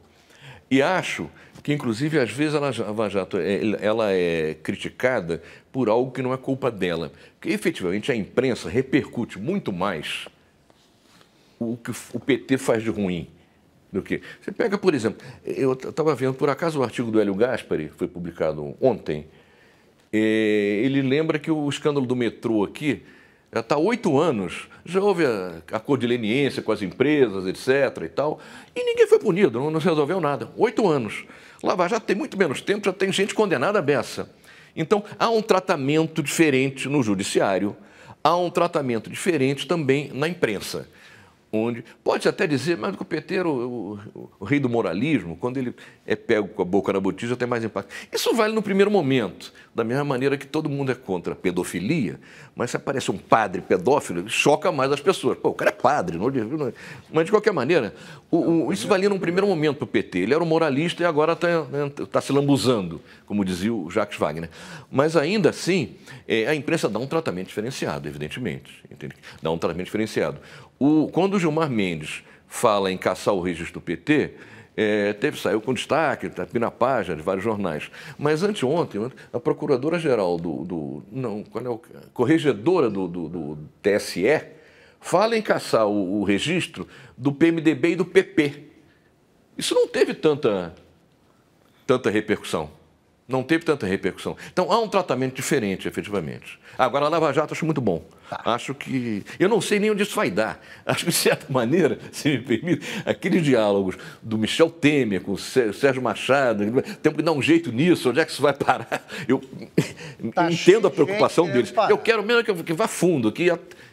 E acho que, inclusive, às vezes a Lava Jato é, ela é criticada por algo que não é culpa dela. Porque efetivamente a imprensa repercute muito mais o que o PT faz de ruim do que. Você pega, por exemplo, eu estava vendo por acaso o artigo do Hélio Gaspari, foi publicado ontem. Eh, ele lembra que o escândalo do metrô aqui já está oito anos, já houve a, a leniência com as empresas, etc. e tal, e ninguém foi punido, não, não se resolveu nada. Oito anos. vai já tem muito menos tempo, já tem gente condenada a beça. Então, há um tratamento diferente no judiciário, há um tratamento diferente também na imprensa. Onde pode até dizer, mas o peteiro, o, o, o rei do moralismo, quando ele é pego com a boca na botija, tem mais impacto. Isso vale no primeiro momento. Da mesma maneira que todo mundo é contra a pedofilia, mas se aparece um padre pedófilo, choca mais as pessoas. Pô, o cara é padre, não, não mas de qualquer maneira, o, o, isso valia num primeiro momento para o PT. Ele era um moralista e agora está né, tá se lambuzando, como dizia o Jacques Wagner. Mas ainda assim, é, a imprensa dá um tratamento diferenciado, evidentemente. Entende? Dá um tratamento diferenciado. O, quando o Gilmar Mendes fala em caçar o registro do PT, é, teve, saiu com destaque, está na página de vários jornais. Mas anteontem, a procuradora-geral do, do, Não, qual é o. Corregedora do, do, do TSE fala em caçar o, o registro do PMDB e do PP. Isso não teve tanta, tanta repercussão. Não teve tanta repercussão. Então há um tratamento diferente, efetivamente. Agora, a Lava Jato acho muito bom. Tá. Acho que. Eu não sei nem onde isso vai dar. Acho que, de certa maneira, se me permite, aqueles diálogos do Michel Temer com o Sérgio Machado, temos que dar um jeito nisso, onde é que isso vai parar? Eu tá entendo a preocupação deles. Eu quero mesmo que vá fundo, que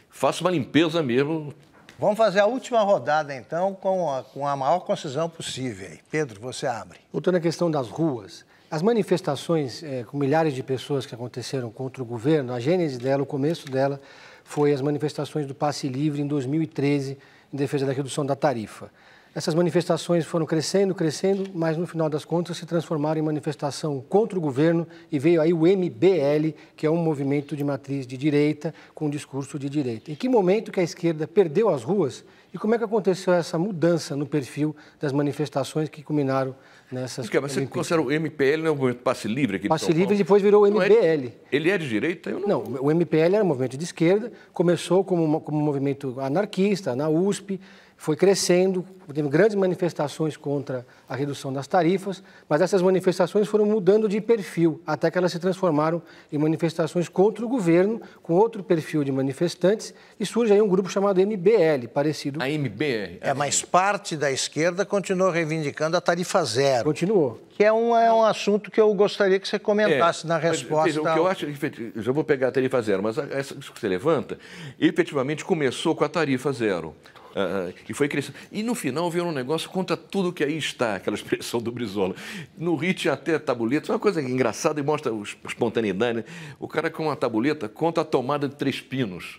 faça uma limpeza mesmo.
Vamos fazer a última rodada, então, com a, com a maior concisão possível. Pedro, você
abre. Voltando à questão das ruas. As manifestações é, com milhares de pessoas que aconteceram contra o governo, a gênese dela, o começo dela, foi as manifestações do Passe Livre em 2013, em defesa da redução da tarifa. Essas manifestações foram crescendo, crescendo, mas no final das contas se transformaram em manifestação contra o governo e veio aí o MBL, que é um movimento de matriz de direita, com um discurso de direita. Em que momento que a esquerda perdeu as ruas e como é que aconteceu essa mudança no perfil das manifestações que culminaram
nessas. mas você considera o MPL não é o movimento passe livre aqui Passe livre depois virou o MBL. É, ele é de direita? Eu
não... não, o MPL era um movimento de esquerda, começou como, como um movimento anarquista, na USP, foi crescendo, teve grandes manifestações contra a redução das tarifas, mas essas manifestações foram mudando de perfil, até que elas se transformaram em manifestações contra o governo, com outro perfil de manifestantes, e surge aí um grupo chamado MBL, parecido. A MBL. É, mas parte da esquerda continuou reivindicando a tarifa
zero. Continuou. Que é um, é um assunto que eu gostaria que você comentasse é, na resposta. Mas, o que eu acho,
é já vou pegar a tarifa zero, mas essa que você levanta, efetivamente começou com a tarifa zero. Uh, ah, ah, e foi crescendo. E no final veio um negócio contra tudo que aí está, aquela expressão do Brizola. No hit até tabuleta, uma coisa engraçada e mostra a espontaneidade. Né? O cara com uma tabuleta conta a tomada de três pinos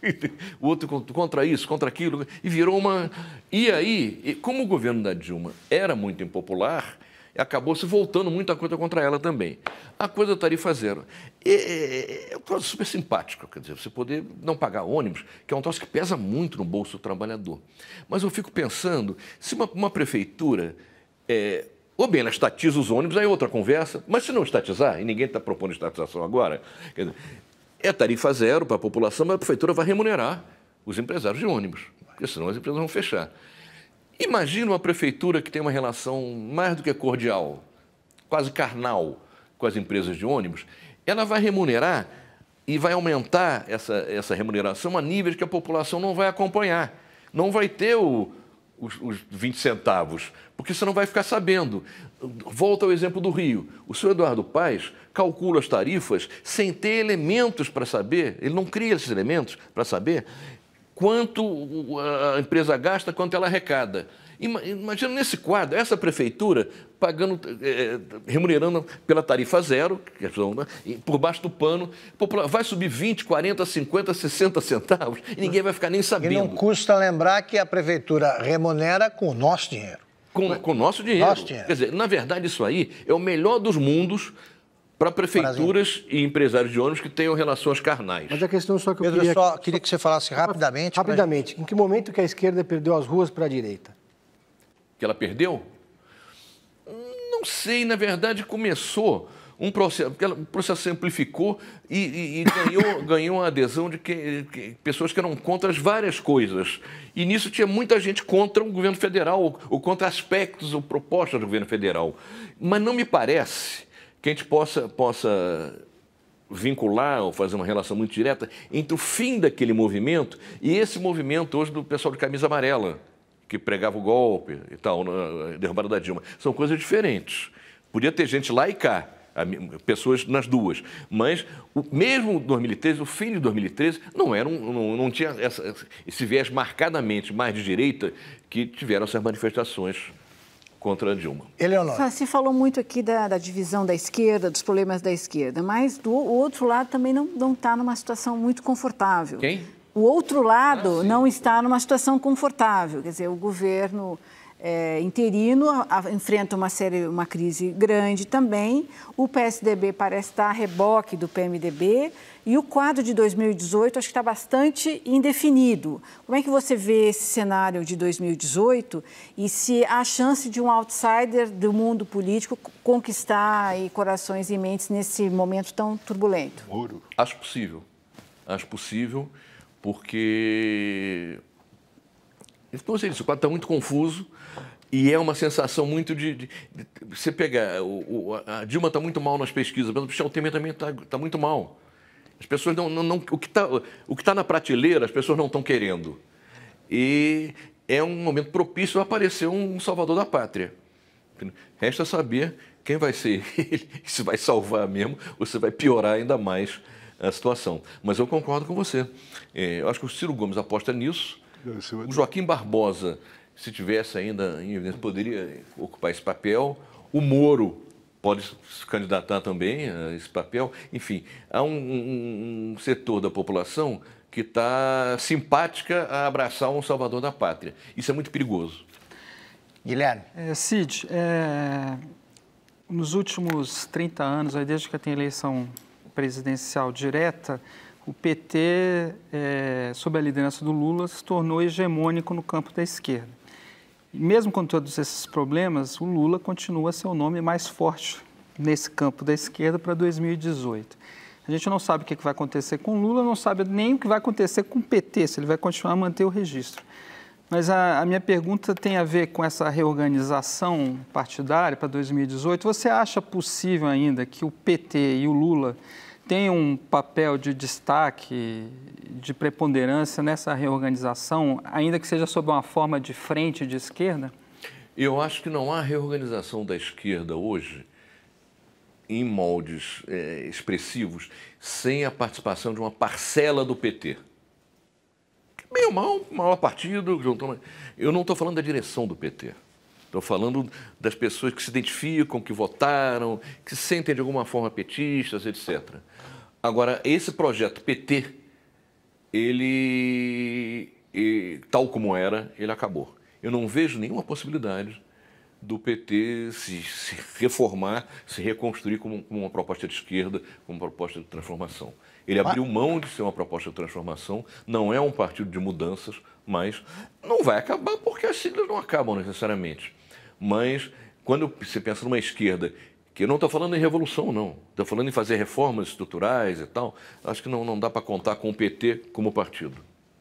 o outro contra isso, contra aquilo, e virou uma. E aí, como o governo da Dilma era muito impopular, acabou se voltando muita coisa contra ela também. A coisa tarifa tá zero. E, é, é um super simpático, quer dizer, você poder não pagar ônibus, que é um troço que pesa muito no bolso do trabalhador. Mas eu fico pensando, se uma, uma prefeitura. É, ou bem, ela estatiza os ônibus, aí é outra conversa. Mas se não estatizar, e ninguém está propondo estatização agora, quer dizer, é tarifa zero para a população, mas a prefeitura vai remunerar os empresários de ônibus, porque senão as empresas vão fechar. Imagina uma prefeitura que tem uma relação mais do que cordial, quase carnal, com as empresas de ônibus. Ela vai remunerar e vai aumentar essa, essa remuneração a níveis que a população não vai acompanhar. Não vai ter o, os, os 20 centavos, porque você não vai ficar sabendo. Volta ao exemplo do Rio. O senhor Eduardo Paes calcula as tarifas sem ter elementos para saber, ele não cria esses elementos para saber quanto a empresa gasta, quanto ela arrecada. Imagina nesse quadro, essa prefeitura pagando, é, é remunerando pela tarifa zero, é por baixo do pano, vai subir 20, 40, 50, 60 centavos e ninguém vai ficar nem sabendo. E não
custa lembrar que a prefeitura remunera com o nosso dinheiro. Com, com o nosso dinheiro. nosso dinheiro.
Quer dizer, na verdade, isso aí é o melhor dos mundos para prefeituras e empresários de ônibus que tenham relações carnais.
Mas a questão só que Pedro, eu queria... só queria que você falasse rapidamente. Rapidamente. Pra... Em que momento que a esquerda perdeu as ruas para a direita?
Que ela perdeu? Não sei, na verdade começou um processo, porque o processo amplificou e, e, e ganhou, ganhou a adesão de que, que, pessoas que eram contra as várias coisas. E nisso tinha muita gente contra o governo federal, ou, ou contra aspectos ou propostas do governo federal. Mas não me parece que a gente possa, possa vincular ou fazer uma relação muito direta entre o fim daquele movimento e esse movimento hoje do pessoal de camisa amarela, que pregava o golpe e tal, né, derrubada da Dilma. São coisas diferentes. Podia ter gente lá e cá, pessoas nas duas. Mas o mesmo 2013, o fim de 2013, não, era um, não, não tinha essa, esse viés marcadamente mais de direita que tiveram essas manifestações contra a Dilma.
Eleonora. Se falou muito aqui da, da, divisão da esquerda, dos problemas da esquerda, mas do, o outro lado também não está numa situação muito confortável. Quem? O outro lado ah, não está numa situação confortável. Quer dizer, o governo é, interino, a, a, enfrenta uma, série, uma crise grande também. O PSDB parece estar a reboque do PMDB e o quadro de 2018 acho que está bastante indefinido. Como é que você vê esse cenário de 2018 e se há chance de um outsider do mundo político conquistar corações e mentes nesse momento tão turbulento?
Acho possível. Acho possível porque não assim, sei o quadro está muito confuso e é uma sensação muito de. de, de você pega. O, o, a Dilma está muito mal nas pesquisas, mas o Michel Temer também está tá muito mal. As pessoas não. não, não o que está tá na prateleira, as pessoas não estão querendo. E é um momento propício a aparecer um, um salvador da pátria. Resta saber quem vai ser ele, se vai salvar mesmo ou se vai piorar ainda mais a situação. Mas eu concordo com você. É, eu acho que o Ciro Gomes aposta nisso o Joaquim Barbosa, se tivesse ainda em evidência, poderia ocupar esse papel. O Moro pode se candidatar também a esse papel. Enfim, há um, um, um setor da população que está simpática a abraçar um salvador da pátria. Isso é muito perigoso.
Guilherme. É, Cid, é, nos últimos 30 anos, desde que tem eleição presidencial direta, o PT, é, sob a liderança do Lula, se tornou hegemônico no campo da esquerda. E mesmo com todos esses problemas, o Lula continua a ser o nome mais forte nesse campo da esquerda para 2018. A gente não sabe o que vai acontecer com o Lula, não sabe nem o que vai acontecer com o PT, se ele vai continuar a manter o registro. Mas a, a minha pergunta tem a ver com essa reorganização partidária para 2018. Você acha possível ainda que o PT e o Lula tem um papel de destaque, de preponderância nessa reorganização, ainda que seja sob uma forma de frente de esquerda? Eu acho que não há reorganização
da esquerda hoje em moldes é, expressivos sem a participação de uma parcela do PT. Meio mal, mal, maior partido, Eu não estou falando da direção do PT. Estou falando das pessoas que se identificam, que votaram, que se sentem de alguma forma petistas, etc. Agora, esse projeto PT, ele, tal como era, ele acabou. Eu não vejo nenhuma possibilidade do PT se, se, reformar, se reconstruir como, como, uma proposta de esquerda, como uma proposta de transformação. Ele abriu mão de ser uma proposta de transformação, não é um partido de mudanças, mas não vai acabar porque as siglas não acabam necessariamente. Mas quando você pensa numa esquerda, que eu não estou falando em revolução, não, estou falando em fazer reformas estruturais e tal, acho que não, não dá para contar com o PT como partido.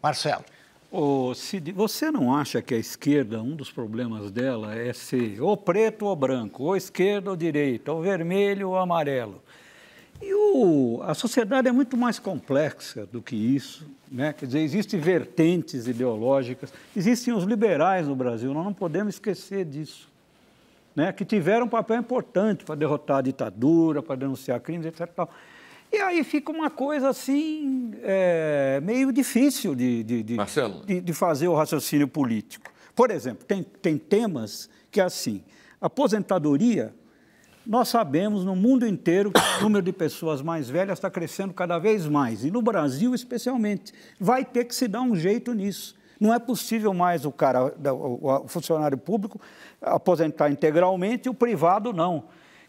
Marcelo. Ô,
Cid, você não acha que a esquerda, um dos problemas dela é ser ou preto ou branco, ou esquerda ou direita, ou vermelho ou amarelo? E o, a sociedade é muito mais complexa do que isso. Né? Quer dizer, existem vertentes ideológicas, existem os liberais no Brasil, nós não podemos esquecer disso né, que tiveram um papel importante para derrotar a ditadura, para denunciar crimes, etc. Tal. E aí fica uma coisa assim, é, meio difícil de, de, de, de, fazer o raciocínio político. Por exemplo, tem, tem temas que é assim, aposentadoria, nós sabemos no mundo inteiro que o número de pessoas mais velhas está crescendo cada vez mais, e no Brasil especialmente. Vai ter que se dar um jeito nisso. Não é possível mais o cara, o funcionário público, aposentar integralmente e o privado não.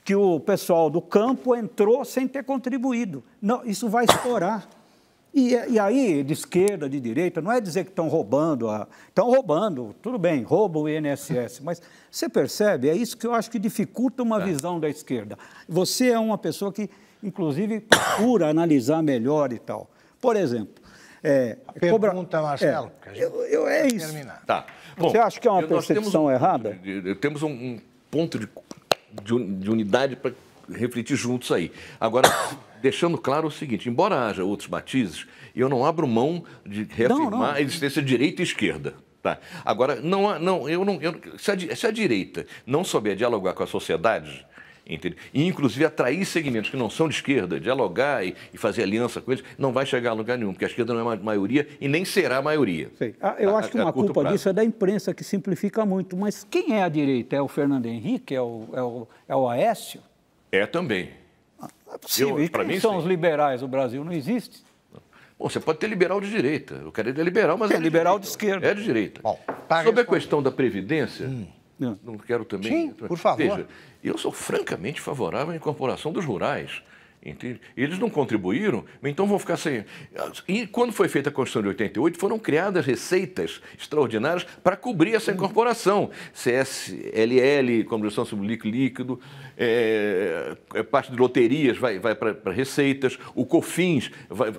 Que o pessoal do campo entrou sem ter contribuído. Não, isso vai estourar. E, e, aí, de esquerda, de direita, não é dizer que estão roubando, estão roubando, tudo bem, roubam o INSS, mas você percebe, é isso que eu acho que dificulta uma é. visão da esquerda. Você é uma pessoa que, inclusive, procura analisar melhor e tal. Por exemplo, é, Pergunta, Marcelo.
É,
eu, eu, é isso. Tá. Bom, Você acha que é uma percepção um, errada? Temos um, um ponto de, de, de unidade para refletir juntos aí. Agora, deixando claro o seguinte: embora haja outros batizes, eu não abro mão de reafirmar não, não. a existência de direita e esquerda. Tá. Agora, não, não, eu não eu, se, a, se a direita não souber dialogar com a sociedade, e, inclusive, atrair segmentos que não são de esquerda, dialogar e, e, fazer aliança com eles, não vai chegar a lugar nenhum, porque a esquerda não é maioria e nem será a maioria. Ah, eu a, acho que uma culpa prazo. disso é
da imprensa, que simplifica muito. Mas quem é a direita? É o Fernando Henrique? É o,
é o, é o Aécio? É também. Ah, é possível. mim, são sim. os liberais? O Brasil não existe. Bom, você pode ter liberal de direita. Eu quero é liberal, mas é, é liberal de, de esquerda. É de direita. Bom, tá Sobre a questão da Previdência, hum. Não, é. não quero também. Sim, por favor. Veja, eu sou francamente favorável à incorporação dos rurais. Entende? Eles não contribuíram, então vão ficar sem. E quando foi feita a Constituição de 88, foram criadas receitas extraordinárias para cobrir essa incorporação. CSLL, conversão sobre líquido, é, é parte de loterias vai, vai para receitas, o COFINS vai,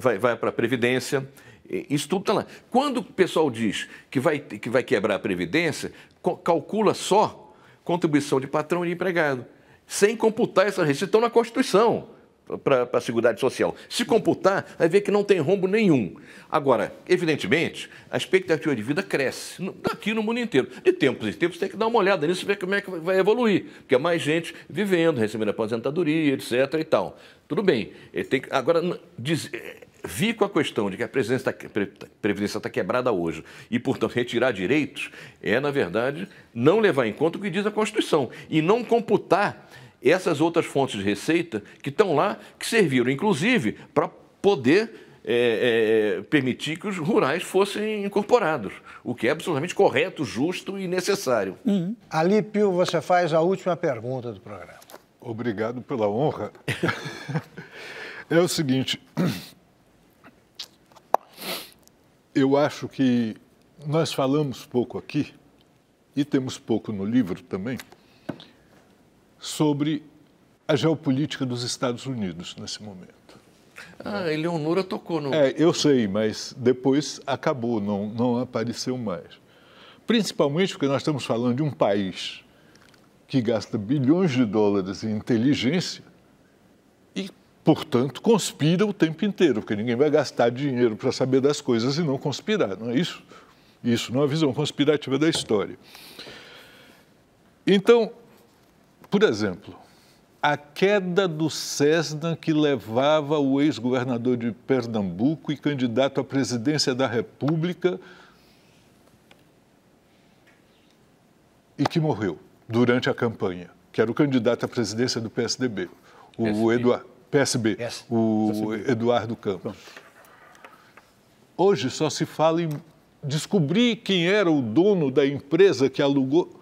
vai, vai para a Previdência. Isso tudo está lá. Quando o pessoal diz que vai, que vai quebrar a Previdência, calcula só contribuição de patrão e de empregado, sem computar essa receita. Estão na Constituição para a Seguridade Social. Se computar, vai ver que não tem rombo nenhum. Agora, evidentemente, a expectativa de vida cresce daqui no mundo inteiro. De tempos em tempos, tem que dar uma olhada nisso e ver como é que vai evoluir. Porque é mais gente vivendo, recebendo aposentadoria, etc. e tal. Tudo bem. Eh, tem que, agora, diz, eh, vir com a questão de que a tá tá, Previdência está quebrada hoje e, portanto, retirar direitos é, na verdade, não levar em conta o que diz a Constituição e não computar essas outras fontes de receita que estão lá, que serviram, inclusive, para poder é, é, permitir que os rurais fossem incorporados, o que é absolutamente correto, justo e necessário.
Uhum. Alípio, você faz a última
pergunta do programa. Obrigado pela honra. é o seguinte, eu acho que nós falamos pouco aqui, e temos pouco no livro também, sobre a geopolítica dos Estados Unidos nesse momento. Ah, Eleonora tocou no. É, eu sei, mas depois acabou, não, não apareceu mais. Principalmente porque nós estamos falando de um país que gasta bilhões de dólares em inteligência portanto, conspira o tempo inteiro, porque ninguém vai gastar dinheiro para saber das coisas e não conspirar, não é isso? Isso não é a visão conspirativa da história. Então, por exemplo, a queda do Cessna que levava o ex-governador de Pernambuco e candidato à presidência da República e que morreu durante a campanha, que era o candidato à presidência do PSDB, o PSDB. Eduardo PSB, o PSB. Eduardo Campos. Hoje só se fala em descobrir quem era o dono da empresa que alugou.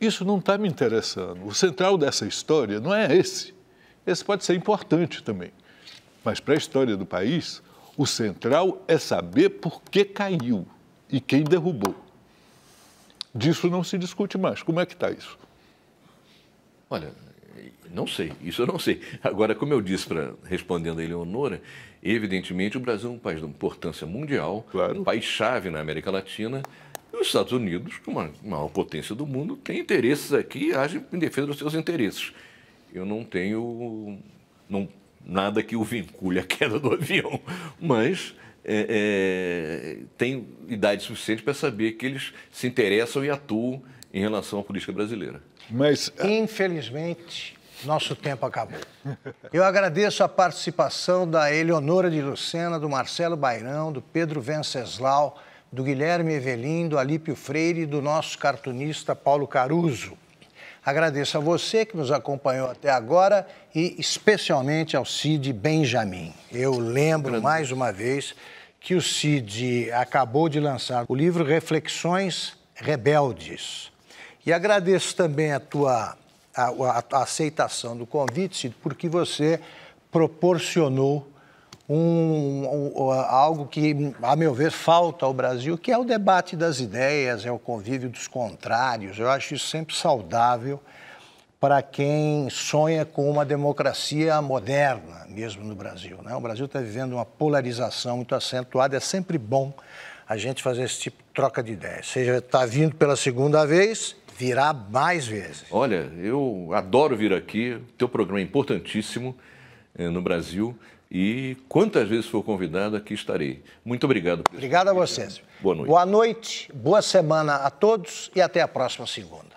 Isso não está me interessando. O central dessa história não é esse. Esse pode ser importante também. Mas para a história do país, o central é saber por que caiu e quem derrubou. Disso não se discute mais. Como é que está isso?
Olha, não sei, isso eu não sei. Agora, como eu disse, pra, respondendo a Eleonora, evidentemente o Brasil é um país de importância mundial, claro. um país chave na América Latina. E os Estados Unidos, como a é uma maior potência do mundo, tem interesses aqui e agem em defesa dos seus interesses. Eu não tenho não, nada que o vincule à queda do avião, mas é, é, idade suficiente para saber que eles se interessam e atuam em relação à política brasileira.
Mas... Ah,
Infelizmente, nosso tempo acabou. Eu agradeço a participação da Eleonora de Lucena, do Marcelo Bairão, do Pedro Venceslau, do Guilherme Evelim, do Alípio Freire e do nosso cartunista Paulo Caruso. Agradeço a você que nos acompanhou até agora e especialmente ao Cid Benjamin. Eu lembro mais uma vez que o Cid acabou de lançar o livro Reflexões Rebeldes e agradeço também a tua a, a, a aceitação do convite, Cid, porque você proporcionou um, um, algo que, a meu ver, falta ao Brasil, que é o debate das ideias, é o convívio dos contrários. Eu acho isso sempre saudável para quem sonha com uma democracia moderna, mesmo no Brasil. Né? O Brasil está vivendo uma polarização muito acentuada. É sempre bom a gente fazer esse tipo de troca de ideias. Seja está vindo pela segunda vez Virá mais vezes.
Olha, eu adoro vir aqui. O teu programa é importantíssimo é, no Brasil. E quantas vezes for convidado, aqui estarei. Muito obrigado.
Obrigado a vocês. Boa noite. Boa noite, boa semana a todos e até a próxima segunda.